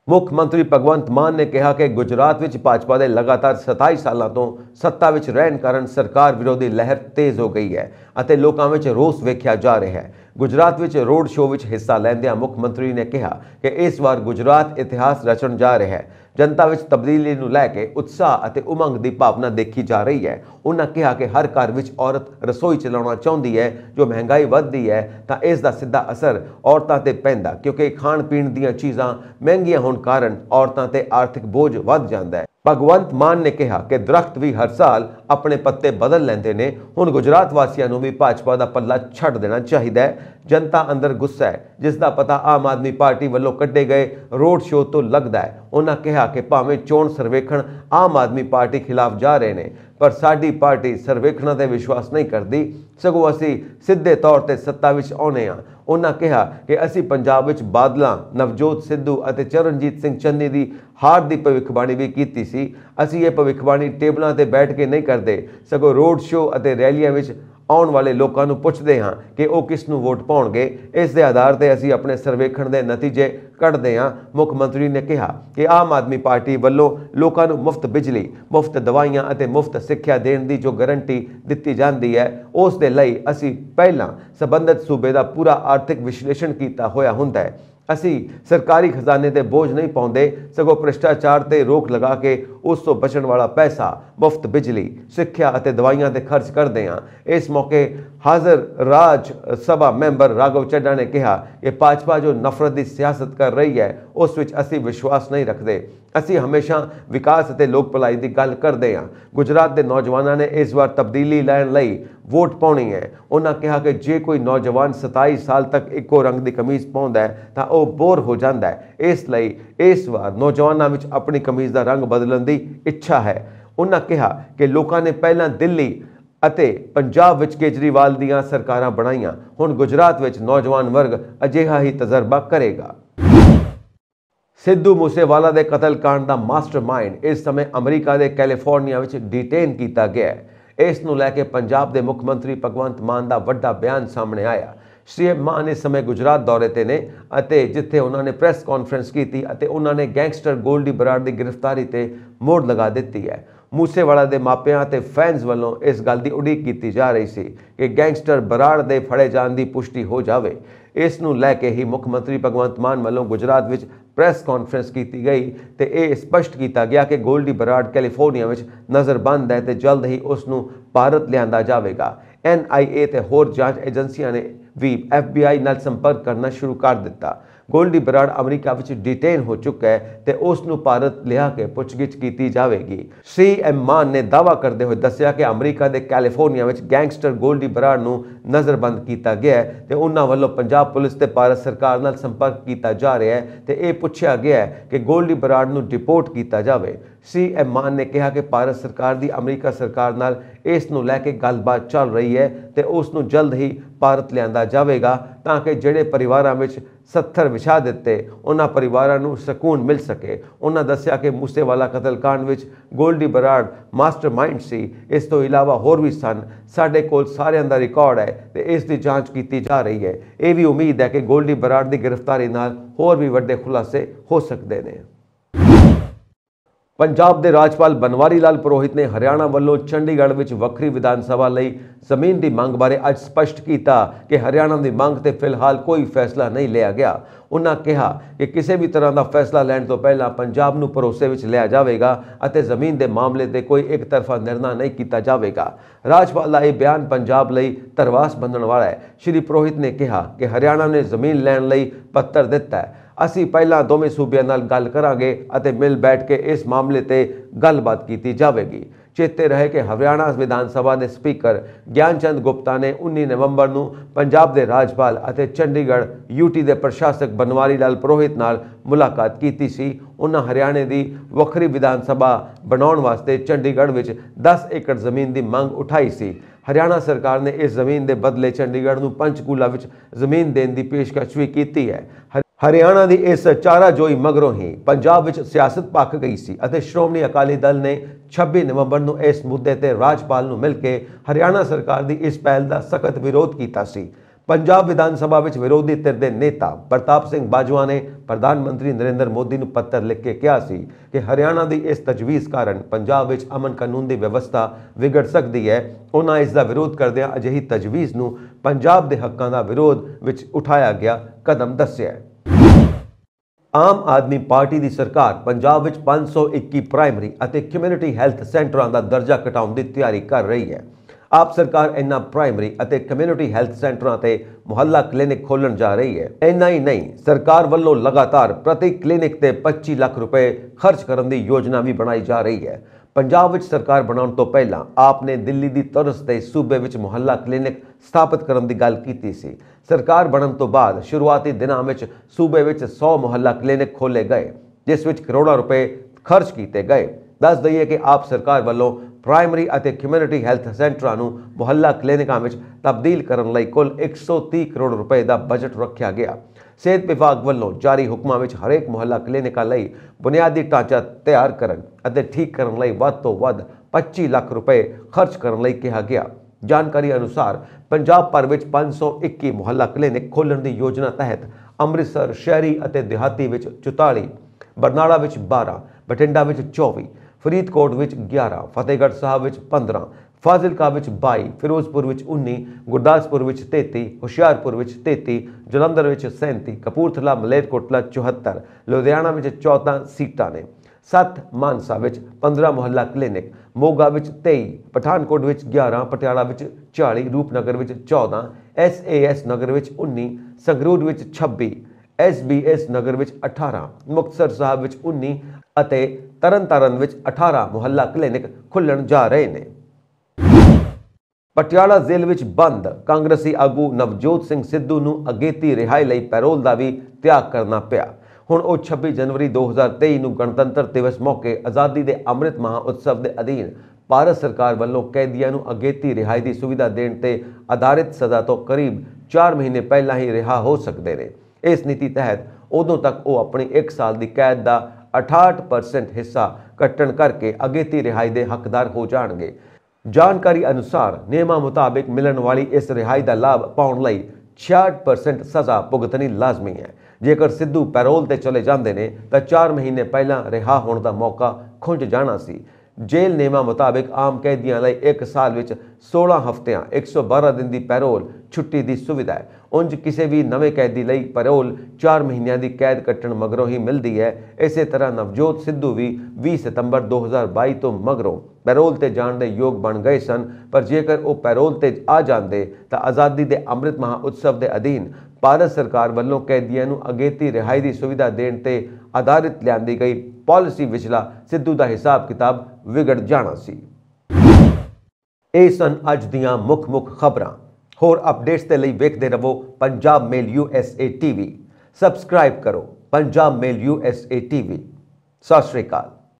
ਮੁੱਖ ਮੰਤਰੀ ਭਗਵੰਤ ਮਾਨ ਨੇ ਕਿਹਾ ਕਿ ਗੁਜਰਾਤ ਵਿੱਚ ਭਾਜਪਾ ਦੇ ਲਗਾਤਾਰ 27 ਸਾਲਾਂ ਤੋਂ ਸੱਤਾ ਵਿੱਚ ਰਹਿਣ ਕਾਰਨ ਸਰਕਾਰ ਵਿਰੋਧੀ ਲਹਿਰ ਤੇਜ਼ ਹੋ ਗਈ ਹੈ ਅਤੇ ਲੋਕਾਂ ਵਿੱਚ ਰੋਸ ਵੇਖਿਆ ਜਾ ਰਿਹਾ ਹੈ ਗੁਜਰਾਤ ਵਿੱਚ ਰੋਡ ਸ਼ੋਅ ਵਿੱਚ ਹਿੱਸਾ ਲੈਂਦਿਆਂ ਮੁੱਖ ਮੰਤਰੀ ਨੇ ਕਿਹਾ ਕਿ ਇਸ ਵਾਰ ਗੁਜਰਾਤ ਇਤਿਹਾਸ ਰਚਣ ਜਾ ਰਿਹਾ ਹੈ ਜਨਤਾ ਵਿੱਚ ਤਬਦੀਲੀ ਨੂੰ ਲੈ ਕੇ ਉਤਸ਼ਾਹ ਅਤੇ ਉਮੰਗ ਦੀ ਭਾਵਨਾ ਦੇਖੀ ਜਾ ਰਹੀ ਹੈ ਉਹਨਾਂ ਕਿਹਾ ਕਿ ਹਰ ਘਰ ਵਿੱਚ ਔਰਤ ਰਸੋਈ ਚਲਾਉਣਾ ਚਾਹੁੰਦੀ ਹੈ ਜੋ ਮਹਿੰਗਾਈ ਵੱਧਦੀ ਹੈ ਤਾਂ ਇਸ ਦਾ ਸਿੱਧਾ ਅਸਰ ਔਰਤਾਂ ਤੇ ਪੈਂਦਾ ਕਿਉਂਕਿ ਖਾਣ ਪੀਣ ਦੀਆਂ ਚੀਜ਼ਾਂ ਮਹਿੰਗੀਆਂ ਹੋਣ ਕਾਰਨ ਔਰਤਾਂ ਤੇ ਆਰਥਿਕ ਬੋਝ ਵੱਧ ਜਾਂਦਾ ਹੈ ਭਗਵੰਤ ਮਾਨ ਨੇ ਕਿਹਾ ਕਿ ਦਰਖਤ ਵੀ ਹਰ ਸਾਲ ਆਪਣੇ ਪੱਤੇ ਬਦਲ ਲੈਂਦੇ ਨੇ ਹੁਣ ਗੁਜਰਾਤ ਵਾਸੀਆਂ ਨੂੰ ਵੀ ਭਾਜਪਾ ਦਾ ਪੱਲਾ ਛੱਡ ਦੇਣਾ ਚਾਹੀਦਾ ਹੈ ਜਨਤਾ ਅੰਦਰ ਗੁੱਸਾ ਹੈ ਜਿਸ ਦਾ ਪਤਾ ਆਮ ਆਦਮੀ ਪਾਰਟੀ ਵੱਲੋਂ ਕੱਢੇ ਗਏ ਰੋਡ ਸ਼ੋਅ ਤੋਂ ਲੱਗਦਾ ਹੈ ਉਹਨਾਂ ਕਿਹਾ ਕਿ ਭਾਵੇਂ ਚੋਣ ਸਰਵੇਖਣ ਆਮ ਆਦਮੀ ਪਾਰਟੀ ਖਿਲਾਫ ਜਾ ਰਹੇ ਨੇ ਪਰ ਸਾਡੀ ਪਾਰਟੀ ਸਰਵੇਖਣਾਂ ਤੇ ਵਿਸ਼ਵਾਸ ਨਹੀਂ ਕਰਦੀ ਸਗੋਂ ਅਸੀਂ ਸਿੱਧੇ ਤੌਰ ਤੇ ਸੱਤਾ ਵਿੱਚ ਆਉਨੇ ਆ ਉਹਨਾਂ ਕਿਹਾ ਕਿ ਅਸੀਂ ਪੰਜਾਬ ਵਿੱਚ ਬਾਦਲਾਂ ਨਵਜੋਤ ਸਿੱਧੂ ਅਤੇ ਚਰਨਜੀਤ ਸਿੰਘ ਚੰਨੀ ਦੀ ਹਾਰ ਦੀ ਭਵਿੱਖਬਾਣੀ ਵੀ ਕੀਤੀ ਸੀ ਅਸੀਂ ਇਹ ਭਵਿੱਖਬਾਣੀ ਟੇਬਲਾਂ ਤੇ ਬੈਠ ਕੇ ਨਹੀਂ ਕਰਦੇ ਸਗੋਂ ਰੋਡ ਸ਼ੋਅ ਅਤੇ ਰੈਲੀਆਂ ਵਿੱਚ ਆਉਣ ਵਾਲੇ ਲੋਕਾਂ ਨੂੰ ਪੁੱਛਦੇ ਹਾਂ ਕਿ ਉਹ ਕਿਸ ਨੂੰ ਵੋਟ ਪਾਉਣਗੇ ਇਸ ਦੇ ਆਧਾਰ ਤੇ ਅਸੀਂ ਆਪਣੇ ਸਰਵੇਖਣ ਦੇ ਨਤੀਜੇ ਕੱਢਦੇ ਹਾਂ ਮੁੱਖ ਮੰਤਰੀ ਨੇ ਕਿਹਾ ਕਿ ਆਮ ਆਦਮੀ ਪਾਰਟੀ ਵੱਲੋਂ ਲੋਕਾਂ ਨੂੰ ਮੁਫਤ ਬਿਜਲੀ ਮੁਫਤ ਦਵਾਈਆਂ ਅਤੇ ਮੁਫਤ ਸਿੱਖਿਆ ਦੇਣ ਦੀ ਜੋ ਗਾਰੰਟੀ ਦਿੱਤੀ ਜਾਂਦੀ ਹੈ ਉਸ ਦੇ ਲਈ ਅਸੀਂ ਪਹਿਲਾਂ ਸਬੰਧਤ ਸੂਬੇ ਦਾ ਪੂਰਾ ਆਰਥਿਕ ਵਿਸ਼ਲੇਸ਼ਣ ਕੀਤਾ ਹੋਇਆ ਹੁੰਦਾ ਹੈ ਅਸੀਂ ਸਰਕਾਰੀ ਖਜ਼ਾਨੇ ਤੇ ਬੋਝ ਨਹੀਂ ਪਾਉਂਦੇ ਸਗੋਂ ਭ੍ਰਿਸ਼ਟਾਚਾਰ ਤੇ ਰੋਕ ਲਗਾ ਕੇ ਉਸ ਤੋਂ ਬਚਣ ਵਾਲਾ ਪੈਸਾ ਮੁਫਤ ਬਿਜਲੀ ਸਿੱਖਿਆ ਅਤੇ ਦਵਾਈਆਂ ਤੇ ਖਰਚ ਕਰਦੇ ਆ ਇਸ ਮੌਕੇ ਹਾਜ਼ਰ ਰਾਜ ਸਭਾ ਮੈਂਬਰ ਰਾਘਵ ਚੱਡਾ ਨੇ ਕਿਹਾ ਕਿ ਪਾਜਪਾ ਜੋ ਨਫ਼ਰਤ ਦੀ ਸਿਆਸਤ ਕਰ ਰਹੀ ਹੈ ਉਸ ਵਿੱਚ ਅਸੀਂ ਵਿਸ਼ਵਾਸ ਨਹੀਂ ਰੱਖਦੇ ਅਸੀਂ ਹਮੇਸ਼ਾ ਵਿਕਾਸ ਅਤੇ ਲੋਕ ਭਲਾਈ ਦੀ ਗੱਲ ਕਰਦੇ ਆ ਗੁਜਰਾਤ ਦੇ ਨੌਜਵਾਨਾਂ ਨੇ ਇਸ ਵਾਰ ਤਬਦੀਲੀ ਲੈਣ ਲਈ ਵੋਟ ਪਾਉਣੀ ਹੈ ਉਹਨਾਂ ਕਿਹਾ ਕਿ ਜੇ ਕੋਈ ਨੌਜਵਾਨ 27 ਸਾਲ ਤੱਕ ਇੱਕੋ ਰੰਗ ਦੀ ਕਮੀਜ਼ ਪਾਉਂਦਾ ਹੈ ਤਾਂ ਉਹ ਬੋਰ ਹੋ ਜਾਂਦਾ ਹੈ ਇਸ ਲਈ ਇਸ ਵਾਰ ਨੌਜਵਾਨਾਂ ਵਿੱਚ ਆਪਣੀ ਕਮੀਜ਼ ਦਾ ਰੰਗ ਬਦਲਣ ਦੀ ਇੱਛਾ ਹੈ ਉਹਨਾਂ ਕਿਹਾ ਕਿ ਲੋਕਾਂ ਨੇ ਪਹਿਲਾਂ ਦਿੱਲੀ ਅਤੇ ਪੰਜਾਬ ਵਿੱਚ ਕੇਜਰੀਵਾਲ ਦੀਆਂ ਸਰਕਾਰਾਂ ਬਣਾਈਆਂ ਹੁਣ ਗੁਜਰਾਤ ਵਿੱਚ ਨੌਜਵਾਨ ਵਰਗ ਅਜਿਹਾ ਹੀ ਤਜਰਬਾ ਕਰੇਗਾ ਸਿੱਧੂ ਮੂਸੇਵਾਲਾ ਦੇ ਕਤਲकांड ਦਾ ਮਾਸਟਰਮਾਈਂਡ ਇਸ ਸਮੇਂ ਅਮਰੀਕਾ ਦੇ ਕੈਲੀਫੋਰਨੀਆ ਵਿੱਚ ਡਿਟੇਨ ਕੀਤਾ ਗਿਆ ਹੈ ਇਸ ਨੂੰ ਲੈ ਕੇ ਪੰਜਾਬ ਦੇ ਮੁੱਖ ਮੰਤਰੀ ਭਗਵੰਤ ਮਾਨ ਦਾ ਵੱਡਾ ਬਿਆਨ ਸਾਹਮਣੇ ਆਇਆ ਸ਼੍ਰੀ ਮਾਨ ਇਸ ਸਮੇਂ ਗੁਜਰਾਤ ਦੌਰੇ ਤੇ ਨੇ ਅਤੇ ਜਿੱਥੇ ਉਹਨਾਂ ਨੇ ਪ੍ਰੈਸ ਕਾਨਫਰੰਸ ਕੀਤੀ ਅਤੇ ਉਹਨਾਂ ਨੇ ਗੈਂਗਸਟਰ ਗੋਲਡੀ ਬਰਾੜ ਦੀ ਗ੍ਰਿਫਤਾਰੀ ਤੇ ਮੋੜ ਲਗਾ ਦਿੱਤੀ ਹੈ ਮੂਸੇਵਾਲਾ ਦੇ ਮਾਪਿਆਂ ਤੇ ਫੈਨਸ ਵੱਲੋਂ ਇਸ ਗੱਲ ਦੀ ਉਡੀਕ ਕੀਤੀ ਜਾ ਰਹੀ ਸੀ ਕਿ ਗੈਂਗਸਟਰ ਬਰਾੜ ਦੇ ਫੜੇ ਜਾਣ ਦੀ ਪੁਸ਼ਟੀ ਹੋ ਜਾਵੇ ਇਸ ਨੂੰ ਲੈ ਕੇ ਹੀ ਮੁੱਖ ਮੰਤਰੀ ਭਗਵੰਤ ਮਾਨ ਵੱਲੋਂ ਗੁਜਰਾਤ ਵਿੱਚ ਪ੍ਰੈਸ ਕਾਨਫਰੰਸ ਕੀਤੀ ਗਈ ਤੇ ਇਹ ਸਪਸ਼ਟ ਕੀਤਾ ਗਿਆ ਕਿ ਗੋਲਡੀ ਬਰਾੜ ਕੈਲੀਫੋਰਨੀਆ ਵਿੱਚ ਨਜ਼ਰਬੰਦ ਹੈ ਤੇ ਜਲਦ ਹੀ ਉਸ ਨੂੰ ਭਾਰਤ ਲਿਆਂਦਾ ਜਾਵੇਗਾ ਐਨਆਈਏ ਤੇ ਹੋਰ ਜਾਂਚ ਏਜੰਸੀਆਂ ਨੇ ਵੀ ਐਫਬੀਆਈ ਨਾਲ ਸੰਪਰਕ ਕਰਨਾ ਸ਼ੁਰੂ ਕਰ ਦਿੱਤਾ ਗੋਲਡੀ ਬਰਾੜ ਅਮਰੀਕਾ ਵਿੱਚ ਡਿਟੇਨ ਹੋ ਚੁੱਕਾ ਹੈ ਤੇ ਉਸ ਨੂੰ ਭਾਰਤ ਲਿਆ ਕੇ ਪੁੱਛਗਿੱਛ ਕੀਤੀ ਜਾਵੇਗੀ ਸੀ ਐਮ ਮਾਨ ਨੇ ਦਾਵਾ ਕਰਦੇ ਹੋਏ ਦੱਸਿਆ ਕਿ ਅਮਰੀਕਾ ਦੇ ਕੈਲੀਫੋਰਨੀਆ ਵਿੱਚ ਗੈਂਗਸਟਰ ਗੋਲਡੀ ਬਰਾੜ ਨੂੰ ਨਜ਼ਰਬੰਦ ਕੀਤਾ ਗਿਆ ਹੈ ਤੇ ਉਹਨਾਂ ਵੱਲੋਂ ਪੰਜਾਬ ਪੁਲਿਸ ਤੇ ਭਾਰਤ ਸਰਕਾਰ ਨਾਲ ਸੰਪਰਕ ਕੀਤਾ ਜਾ ਰਿਹਾ ਹੈ ਤੇ ਇਹ ਪੁੱਛਿਆ ਗਿਆ ਹੈ ਕਿ ਗੋਲਡੀ ਬਰਾੜ ਨੂੰ ਡਿਪੋਰਟ ਕੀਤਾ ਜਾਵੇ ਸੀ ਐਮ ਮਾਨ ਨੇ ਕਿਹਾ ਕਿ ਭਾਰਤ ਸਰਕਾਰ ਦੀ ਅਮਰੀਕਾ ਸਰਕਾਰ ਨਾਲ ਇਸ ਨੂੰ ਲੈ ਕੇ ਗੱਲਬਾਤ ਚੱਲ ਰਹੀ ਹੈ ਤੇ ਉਸ ਨੂੰ ਜਲਦ ਹੀ ਭਾਰਤ ਲਿਆਂਦਾ ਜਾਵੇਗਾ ਤਾਂ ਕਿ ਜਿਹੜੇ ਪਰਿਵਾਰਾਂ ਵਿੱਚ ਸੱਥਰ ਵਿਛਾ ਦਿੱਤੇ ਉਹਨਾਂ ਪਰਿਵਾਰਾਂ ਨੂੰ ਸਕੂਨ ਮਿਲ ਸਕੇ ਉਹਨਾਂ ਦੱਸਿਆ ਕਿ ਵਾਲਾ ਕਤਲकांड ਵਿੱਚ ਗੋਲਡੀ ਬਰਾੜ ਮਾਸਟਰਮਾਈਂਡ ਸੀ ਇਸ ਤੋਂ ਇਲਾਵਾ ਹੋਰ ਵੀ ਸਨ ਸਾਡੇ ਕੋਲ ਸਾਰਿਆਂ ਦਾ ਰਿਕਾਰਡ ਹੈ ਤੇ ਇਸ ਦੀ ਜਾਂਚ ਕੀਤੀ ਜਾ ਰਹੀ ਹੈ ਇਹ ਵੀ ਉਮੀਦ ਹੈ ਕਿ ਗੋਲਡੀ ਬਰਾੜ ਦੀ ਗ੍ਰਿਫਤਾਰੀ ਨਾਲ ਹੋਰ ਵੀ ਵੱਡੇ ਖੁਲਾਸੇ ਹੋ ਸਕਦੇ ਨੇ ਪੰਜਾਬ ਦੇ ਰਾਜਪਾਲ ਬਨਵਾਰੀ ਲਾਲ ਪੁਰੋਹਿਤ ਨੇ ਹਰਿਆਣਾ ਵੱਲੋਂ ਚੰਡੀਗੜ੍ਹ ਵਿੱਚ ਵੱਖਰੀ ਵਿਧਾਨ ਸਭਾ ਲਈ ਜ਼ਮੀਨ ਦੀ ਮੰਗ ਬਾਰੇ ਅੱਜ ਸਪਸ਼ਟ ਕੀਤਾ ਕਿ ਹਰਿਆਣਾ ਦੀ ਮੰਗ ਤੇ ਫਿਲਹਾਲ ਕੋਈ ਫੈਸਲਾ ਨਹੀਂ ਲਿਆ ਗਿਆ ਉਹਨਾਂ ਕਿਹਾ ਕਿ ਕਿਸੇ ਵੀ ਤਰ੍ਹਾਂ ਦਾ ਫੈਸਲਾ ਲੈਣ ਤੋਂ ਪਹਿਲਾਂ ਪੰਜਾਬ ਨੂੰ ਭਰੋਸੇ ਵਿੱਚ ਲਿਆ ਜਾਵੇਗਾ ਅਤੇ ਜ਼ਮੀਨ ਦੇ ਮਾਮਲੇ ਤੇ ਕੋਈ ਇੱਕ ਤਰਫਾ ਨਿਰਣਾ ਨਹੀਂ ਕੀਤਾ ਜਾਵੇਗਾ ਰਾਜਪਾਲ ਦਾ ਇਹ ਬਿਆਨ ਪੰਜਾਬ ਲਈ ਤਰਵਾਸ ਬੰਦਣ ਵਾਲਾ ਹੈ ਸ਼੍ਰੀ ਪ੍ਰੋਹਿਤ ਨੇ ਕਿਹਾ ਕਿ ਹਰਿਆਣਾ ਨੇ ਜ਼ਮੀਨ ਲੈਣ ਲਈ ਪੱਤਰ ਦਿੱਤਾ ਹੈ ਅਸੀਂ ਪਹਿਲਾਂ ਦੋਵੇਂ ਸੂਬਿਆਂ ਨਾਲ ਗੱਲ ਕਰਾਂਗੇ ਅਤੇ ਮਿਲ ਬੈਠ ਕੇ ਇਸ ਮਾਮਲੇ ਤੇ ਗੱਲਬਾਤ ਕੀਤੀ ਜਾਵੇਗੀ ਚੇਤੇ ਰਹੇ ਕਿ ਹਰਿਆਣਾ ਵਿਧਾਨ ਸਭਾ ਦੇ ਸਪੀਕਰ ਗਿਆਨਚੰਦ ਗੁਪਤਾ ਨੇ 19 ਨਵੰਬਰ ਨੂੰ ਪੰਜਾਬ ਦੇ ਰਾਜਪਾਲ ਅਤੇ ਚੰਡੀਗੜ੍ਹ ਯੂਟੀ ਦੇ ਪ੍ਰਸ਼ਾਸਕ ਬਨਵਾਰੀ ਲਾਲ ਪ੍ਰੋਹਿਤ ਨਾਲ ਮੁਲਾਕਾਤ ਕੀਤੀ ਸੀ ਉਹਨਾਂ ਹਰਿਆਣੇ ਦੀ ਵੱਖਰੀ ਵਿਧਾਨ ਸਭਾ ਬਣਾਉਣ ਵਾਸਤੇ ਚੰਡੀਗੜ੍ਹ ਵਿੱਚ 10 ਏਕੜ ਜ਼ਮੀਨ ਦੀ ਮੰਗ ਉਠਾਈ ਸੀ ਹਰਿਆਣਾ ਸਰਕਾਰ ਨੇ ਇਸ ਜ਼ਮੀਨ ਦੇ ਬਦਲੇ ਚੰਡੀਗੜ੍ਹ ਨੂੰ ਪੰਚਕੂਲਾ ਵਿੱਚ ਜ਼ਮੀਨ ਦੇਣ ਦੀ ਪੇਸ਼ਕਸ਼ ਵੀ ਕੀਤੀ ਹੈ ਹਰਿਆਣਾ ਦੀ ਇਸ ਚਾਰਾ ਜੋਈ ਮਗਰੋਂ ਹੀ ਪੰਜਾਬ ਵਿੱਚ ਸਿਆਸਤ ਪੱਕ ਗਈ ਸੀ ਅਤੇ ਸ਼੍ਰੋਮਣੀ ਅਕਾਲੀ ਦਲ ਨੇ 26 ਨਵੰਬਰ ਨੂੰ ਇਸ ਮੁੱਦੇ ਤੇ ਰਾਜਪਾਲ ਨੂੰ ਮਿਲ ਕੇ ਹਰਿਆਣਾ ਸਰਕਾਰ ਦੀ ਇਸ ਪਹਿਲ ਦਾ ਸਖਤ ਵਿਰੋਧ ਕੀਤਾ ਸੀ ਪੰਜਾਬ ਵਿਧਾਨ ਸਭਾ ਵਿੱਚ ਵਿਰੋਧੀ ਧਿਰ ਦੇ ਨੇਤਾ ਪ੍ਰਤਾਪ ਸਿੰਘ ਬਾਜਵਾ ਨੇ ਪ੍ਰਧਾਨ ਮੰਤਰੀ ਨਰਿੰਦਰ ਮੋਦੀ ਨੂੰ ਪੱਤਰ ਲਿਖ ਕੇ ਕਿਹਾ ਸੀ ਕਿ ਹਰਿਆਣਾ ਦੀ ਇਸ ਤਜਵੀਜ਼ ਕਾਰਨ ਪੰਜਾਬ ਵਿੱਚ ਅਮਨ ਕਾਨੂੰਨ ਦੀ ਵਿਵਸਥਾ ਵਿਗੜ ਸਕਦੀ ਹੈ ਉਹਨਾਂ ਇਸ ਦਾ ਵਿਰੋਧ ਕਰਦਿਆਂ ਅਜਿਹੀ ਤਜਵੀਜ਼ ਨੂੰ ਪੰਜਾਬ ਦੇ ਹੱਕਾਂ ਦਾ ਵਿਰੋਧ ਵਿੱਚ ਉਠਾਇਆ ਗਿਆ ਕਦਮ ਦੱਸਿਆ ਆਮ ਆਦਮੀ ਪਾਰਟੀ ਦੀ ਸਰਕਾਰ ਪੰਜਾਬ ਵਿੱਚ 521 ਪ੍ਰਾਇਮਰੀ ਅਤੇ ਕਮਿਊਨਿਟੀ ਹੈਲਥ ਸੈਂਟਰਾਂ ਦਾ ਦਰਜਾ ਘਟਾਉਣ ਦੀ ਤਿਆਰੀ ਕਰ ਰਹੀ ਹੈ ਆਪ ਸਰਕਾਰ ਇਹਨਾਂ ਪ੍ਰਾਇਮਰੀ ਅਤੇ ਕਮਿਊਨਿਟੀ ਹੈਲਥ ਸੈਂਟਰਾਂ ਤੇ ਮੁਹੱਲਾ ਕਲੀਨਿਕ ਖੋਲਣ ਜਾ ਰਹੀ ਹੈ ਇੰਨਾ ਹੀ ਨਹੀਂ ਸਰਕਾਰ ਵੱਲੋਂ ਲਗਾਤਾਰ ਪ੍ਰਤੀ ਕਲੀਨਿਕ ਤੇ 25 ਲੱਖ ਰੁਪਏ ਖਰਚ ਕਰਨ ਦੀ ਯੋਜਨਾ ਵੀ ਬਣਾਈ ਜਾ ਰਹੀ ਹੈ ਪੰਜਾਬ ਵਿੱਚ ਸਰਕਾਰ ਬਣਾਉਣ ਤੋਂ ਪਹਿਲਾਂ ਆਪ ਨੇ ਦਿੱਲੀ ਦੀ ਤਰਸ ਤੇ ਸੂਬੇ ਵਿੱਚ ਮੁਹੱਲਾ ਕਲੀਨਿਕ ਸਥਾਪਿਤ ਕਰਨ ਦੀ ਗੱਲ ਕੀਤੀ ਸੀ ਸਰਕਾਰ ਬਣਨ ਤੋਂ ਬਾਅਦ ਸ਼ੁਰੂਆਤੀ ਦਿਨਾਂ ਵਿੱਚ ਸੂਬੇ ਵਿੱਚ 100 ਮੁਹੱਲਾ ਕਲੀਨਿਕ ਖੋਲੇ ਗਏ ਜਿਸ ਵਿੱਚ ਕਰੋੜਾਂ ਰੁਪਏ ਖਰਚ ਕੀਤੇ ਗਏ ਦੱਸ ਦਈਏ ਕਿ ਆਪ ਸਰਕਾਰ ਵੱਲੋਂ ਪ੍ਰਾਇਮਰੀ ਅਤੇ ਕਮਿਊਨਿਟੀ ਹੈਲਥ ਸੈਂਟਰਾਂ ਨੂੰ ਮੁਹੱਲਾ ਕਲੀਨਿਕਾਂ ਵਿੱਚ ਤਬਦੀਲ ਕਰਨ ਲਈ ਕੁੱਲ 130 ਕਰੋੜ ਰੁਪਏ ਦਾ ਬਜਟ ਰੱਖਿਆ ਗਿਆ ਸਿਹਤ ਵਿਭਾਗ ਵੱਲੋਂ ਜਾਰੀ ਹੁਕਮਾਂ ਵਿੱਚ ਹਰੇਕ ਮੁਹੱਲਾ ਕਲੀਨਿਕਾਂ ਲਈ ਬੁਨਿਆਦੀ ਢਾਂਚਾ ਤਿਆਰ ਕਰਨ ਅਤੇ ਠੀਕ ਕਰਨ ਲਈ ਵੱਧ ਤੋਂ ਵੱਧ 25 ਲੱਖ ਰੁਪਏ ਖਰਚ ਕਰਨ ਲਈ ਕਿਹਾ ਗਿਆ ਜਾਣਕਾਰੀ ਅਨੁਸਾਰ ਪੰਜਾਬ ਭਰ ਵਿੱਚ 521 ਮੁਹੱਲਾ ਕਲੀਨਿਕ ਖੋਲਣ ਦੀ ਯੋਜਨਾ ਤਹਿਤ ਅੰਮ੍ਰਿਤਸਰ ਸ਼ਹਿਰੀ ਅਤੇ ਦਿਹਾਤੀ ਵਿੱਚ 44 ਬਰਨਾਲਾ ਵਿੱਚ 12 ਬਟਿੰਡਾ ਵਿੱਚ 24 ਫਰੀਦਕੋਟ ਵਿੱਚ 11 ਫਤਿਹਗੜ੍ਹ ਸਾਹਿਬ ਵਿੱਚ 15 ਫਾਜ਼ਿਲਕਾ ਵਿੱਚ 22 ਫਿਰੋਜ਼ਪੁਰ ਵਿੱਚ 19 ਗੁਰਦਾਸਪੁਰ ਵਿੱਚ 33 ਹੁਸ਼ਿਆਰਪੁਰ ਵਿੱਚ 33 ਜਲੰਧਰ ਵਿੱਚ 37 ਕਪੂਰਥਲਾ ਮਲੇਰਕੋਟਲਾ 74 ਲੁਧਿਆਣਾ ਵਿੱਚ 14 ਸੀਟਾਂ ਨੇ 7 ਮਾਨਸਾ ਵਿੱਚ 15 ਮੁਹੱਲਾ ਕਲੀਨਿਕ ਮੋਗਾ ਵਿੱਚ 23 ਪਠਾਨਕੋਟ ਵਿੱਚ 11 ਪਟਿਆਲਾ ਵਿੱਚ 40 ਰੂਪਨਗਰ ਵਿੱਚ 14 ਐਸਏਐਸ ਨਗਰ ਵਿੱਚ 19 ਸੰਗਰੂਰ ਵਿੱਚ 26 ਐਸਬੀਐਸ ਨਗਰ ਵਿੱਚ 18 ਮੁਕਤਸਰ ਸਾਹਿਬ ਵਿੱਚ 19 ਅਤੇ ਤਰਨਤਾਰਨ ਵਿੱਚ 18 ਮੁਹੱਲਾ ਕਲੀਨਿਕ ਖੁੱਲਣ ਜਾ ਰਹੇ ਨੇ ਪਟਿਆਲਾ ਜ਼ਿਲ੍ਹੇ ਵਿੱਚ ਬੰਦ ਕਾਂਗਰਸੀ ਆਗੂ ਨਵਜੋਤ ਸਿੰਘ ਸਿੱਧੂ ਨੂੰ ਅਗੇਤੀ ਰਿਹਾਈ ਲਈ ਪੈਰੋਲ ਦਾ ਵੀ ਤਿਆਗ ਕਰਨਾ ਪਿਆ ਹੁਣ ਉਹ 26 ਜਨਵਰੀ 2023 ਨੂੰ ਗਣਤੰਤਰ ਦਿਵਸ ਮੌਕੇ ਆਜ਼ਾਦੀ ਦੇ ਅੰਮ੍ਰਿਤ ਮਹਾ ਉਤਸਵ ਦੇ ਅਧੀਨ ਭਾਰਤ ਸਰਕਾਰ ਵੱਲੋਂ ਕੈਦੀਆਂ ਨੂੰ ਅਗੇਤੀ ਰਿਹਾਈ ਦੀ ਸੁਵਿਧਾ ਦੇਣ ਤੇ ਆਧਾਰਿਤ ਸਜ਼ਾ ਤੋਂ ਕਰੀਬ 4 ਮਹੀਨੇ ਪਹਿਲਾਂ ਹੀ ਰਿਹਾ ਹੋ ਸਕਦੇ ਨੇ ਇਸ ਨੀਤੀ ਤਹਿਤ ਉਦੋਂ ਤੱਕ ਉਹ ਆਪਣੀ 1 ਸਾਲ ਦੀ ਕੈਦ ਦਾ 68% ਹਿੱਸਾ ਕੱਟਣ ਕਰਕੇ ਅਗੇਤੀ ਰਿਹਾਈ ਦੇ ਹੱਕਦਾਰ ਹੋ ਜਾਣਗੇ ਜਾਣਕਾਰੀ ਅਨੁਸਾਰ ਨਿਯਮਾਂ ਮੁਤਾਬਕ ਮਿਲਣ ਵਾਲੀ ਇਸ ਰਿਹਾਈ ਦਾ ਲਾਭ ਪਾਉਣ ਲਈ 66% ਸਜ਼ਾ ਭੁਗਤਣੀ ਲਾਜ਼ਮੀ ਹੈ ਜੇਕਰ ਸਿੱਧੂ ਪੈਰੋਲ ਤੇ ਚਲੇ ਜਾਂਦੇ ਨੇ ਤਾਂ 4 ਮਹੀਨੇ ਪਹਿਲਾਂ ਰਿਹਾ ਹੋਣ ਦਾ ਮੌਕਾ ਖੁੰਝ ਜਾਣਾ ਸੀ ਜੇਲ੍ਹ ਨਿਯਮਾਂ ਮੁਤਾਬਕ ਆਮ ਕੈਦੀਆਂ ਲਈ 1 ਸਾਲ ਵਿੱਚ 16 ਹਫ਼ਤਿਆਂ 112 ਦਿਨ ਦੀ ਪੈਰੋਲ ਛੁੱਟੀ ਦੀ ਸੁਵਿਧਾ ਹੈ ਉੰਜ ਕਿਸੇ ਵੀ ਨਵੇਂ ਕੈਦੀ ਲਈ ਪੈਰੋਲ 4 ਮਹੀਨਿਆਂ ਦੀ ਕੈਦ ਕੱਟਣ ਮਗਰੋਂ ਹੀ ਮਿਲਦੀ ਹੈ ਇਸੇ ਤਰ੍ਹਾਂ ਨਵਜੋਤ ਸਿੱਧੂ ਵੀ 20 ਸਤੰਬਰ 2022 ਤੋਂ ਮਗਰੋਂ ਪੈਰੋਲ ਤੇ ਜਾਣ ਦੇ ਯੋਗ ਬਣ ਗਏ ਸਨ ਪਰ ਜੇਕਰ ਉਹ ਪੈਰੋਲ ਤੇ ਆ ਜਾਂਦੇ ਤਾਂ ਆਜ਼ਾਦੀ ਦੇ ਅੰਮ੍ਰਿਤ ਮਹਾਉਤਸਵ ਦੇ ਅਧੀਨ ਭਾਰਤ ਸਰਕਾਰ ਵੱਲੋਂ ਕੈਦੀਆਂ ਨੂੰ ਅਗੇਤੀ ਰਿਹਾਈ ਦੀ ਸੁਵਿਧਾ ਦੇਣ ਤੇ ਆਧਾਰਿਤ ਲਿਆਂਦੀ ਗਈ ਪਾਲਿਸੀ ਵਿਚਲਾ ਸਿੱਧੂ ਦਾ ਹਿਸਾਬ ਕਿਤਾਬ ਵਿਗੜ ਜਾਣਾ ਸੀ ਇਹ ਸਨ ਅੱਜ ਦੀਆਂ ਮੁੱਖ-ਮੁੱਖ ਖਬਰਾਂ ਹੋਰ ਅਪਡੇਟਸ ਦੇ ਲਈ ਵੇਖਦੇ ਰਹੋ Punjab mail USA TV subscribe ਕਰੋ ਪੰਜਾਬ ਮੇਲ ਯੂਐਸਏ ਟੀਵੀ ਸਤਿ ਸ਼੍ਰੀ ਅਕਾਲ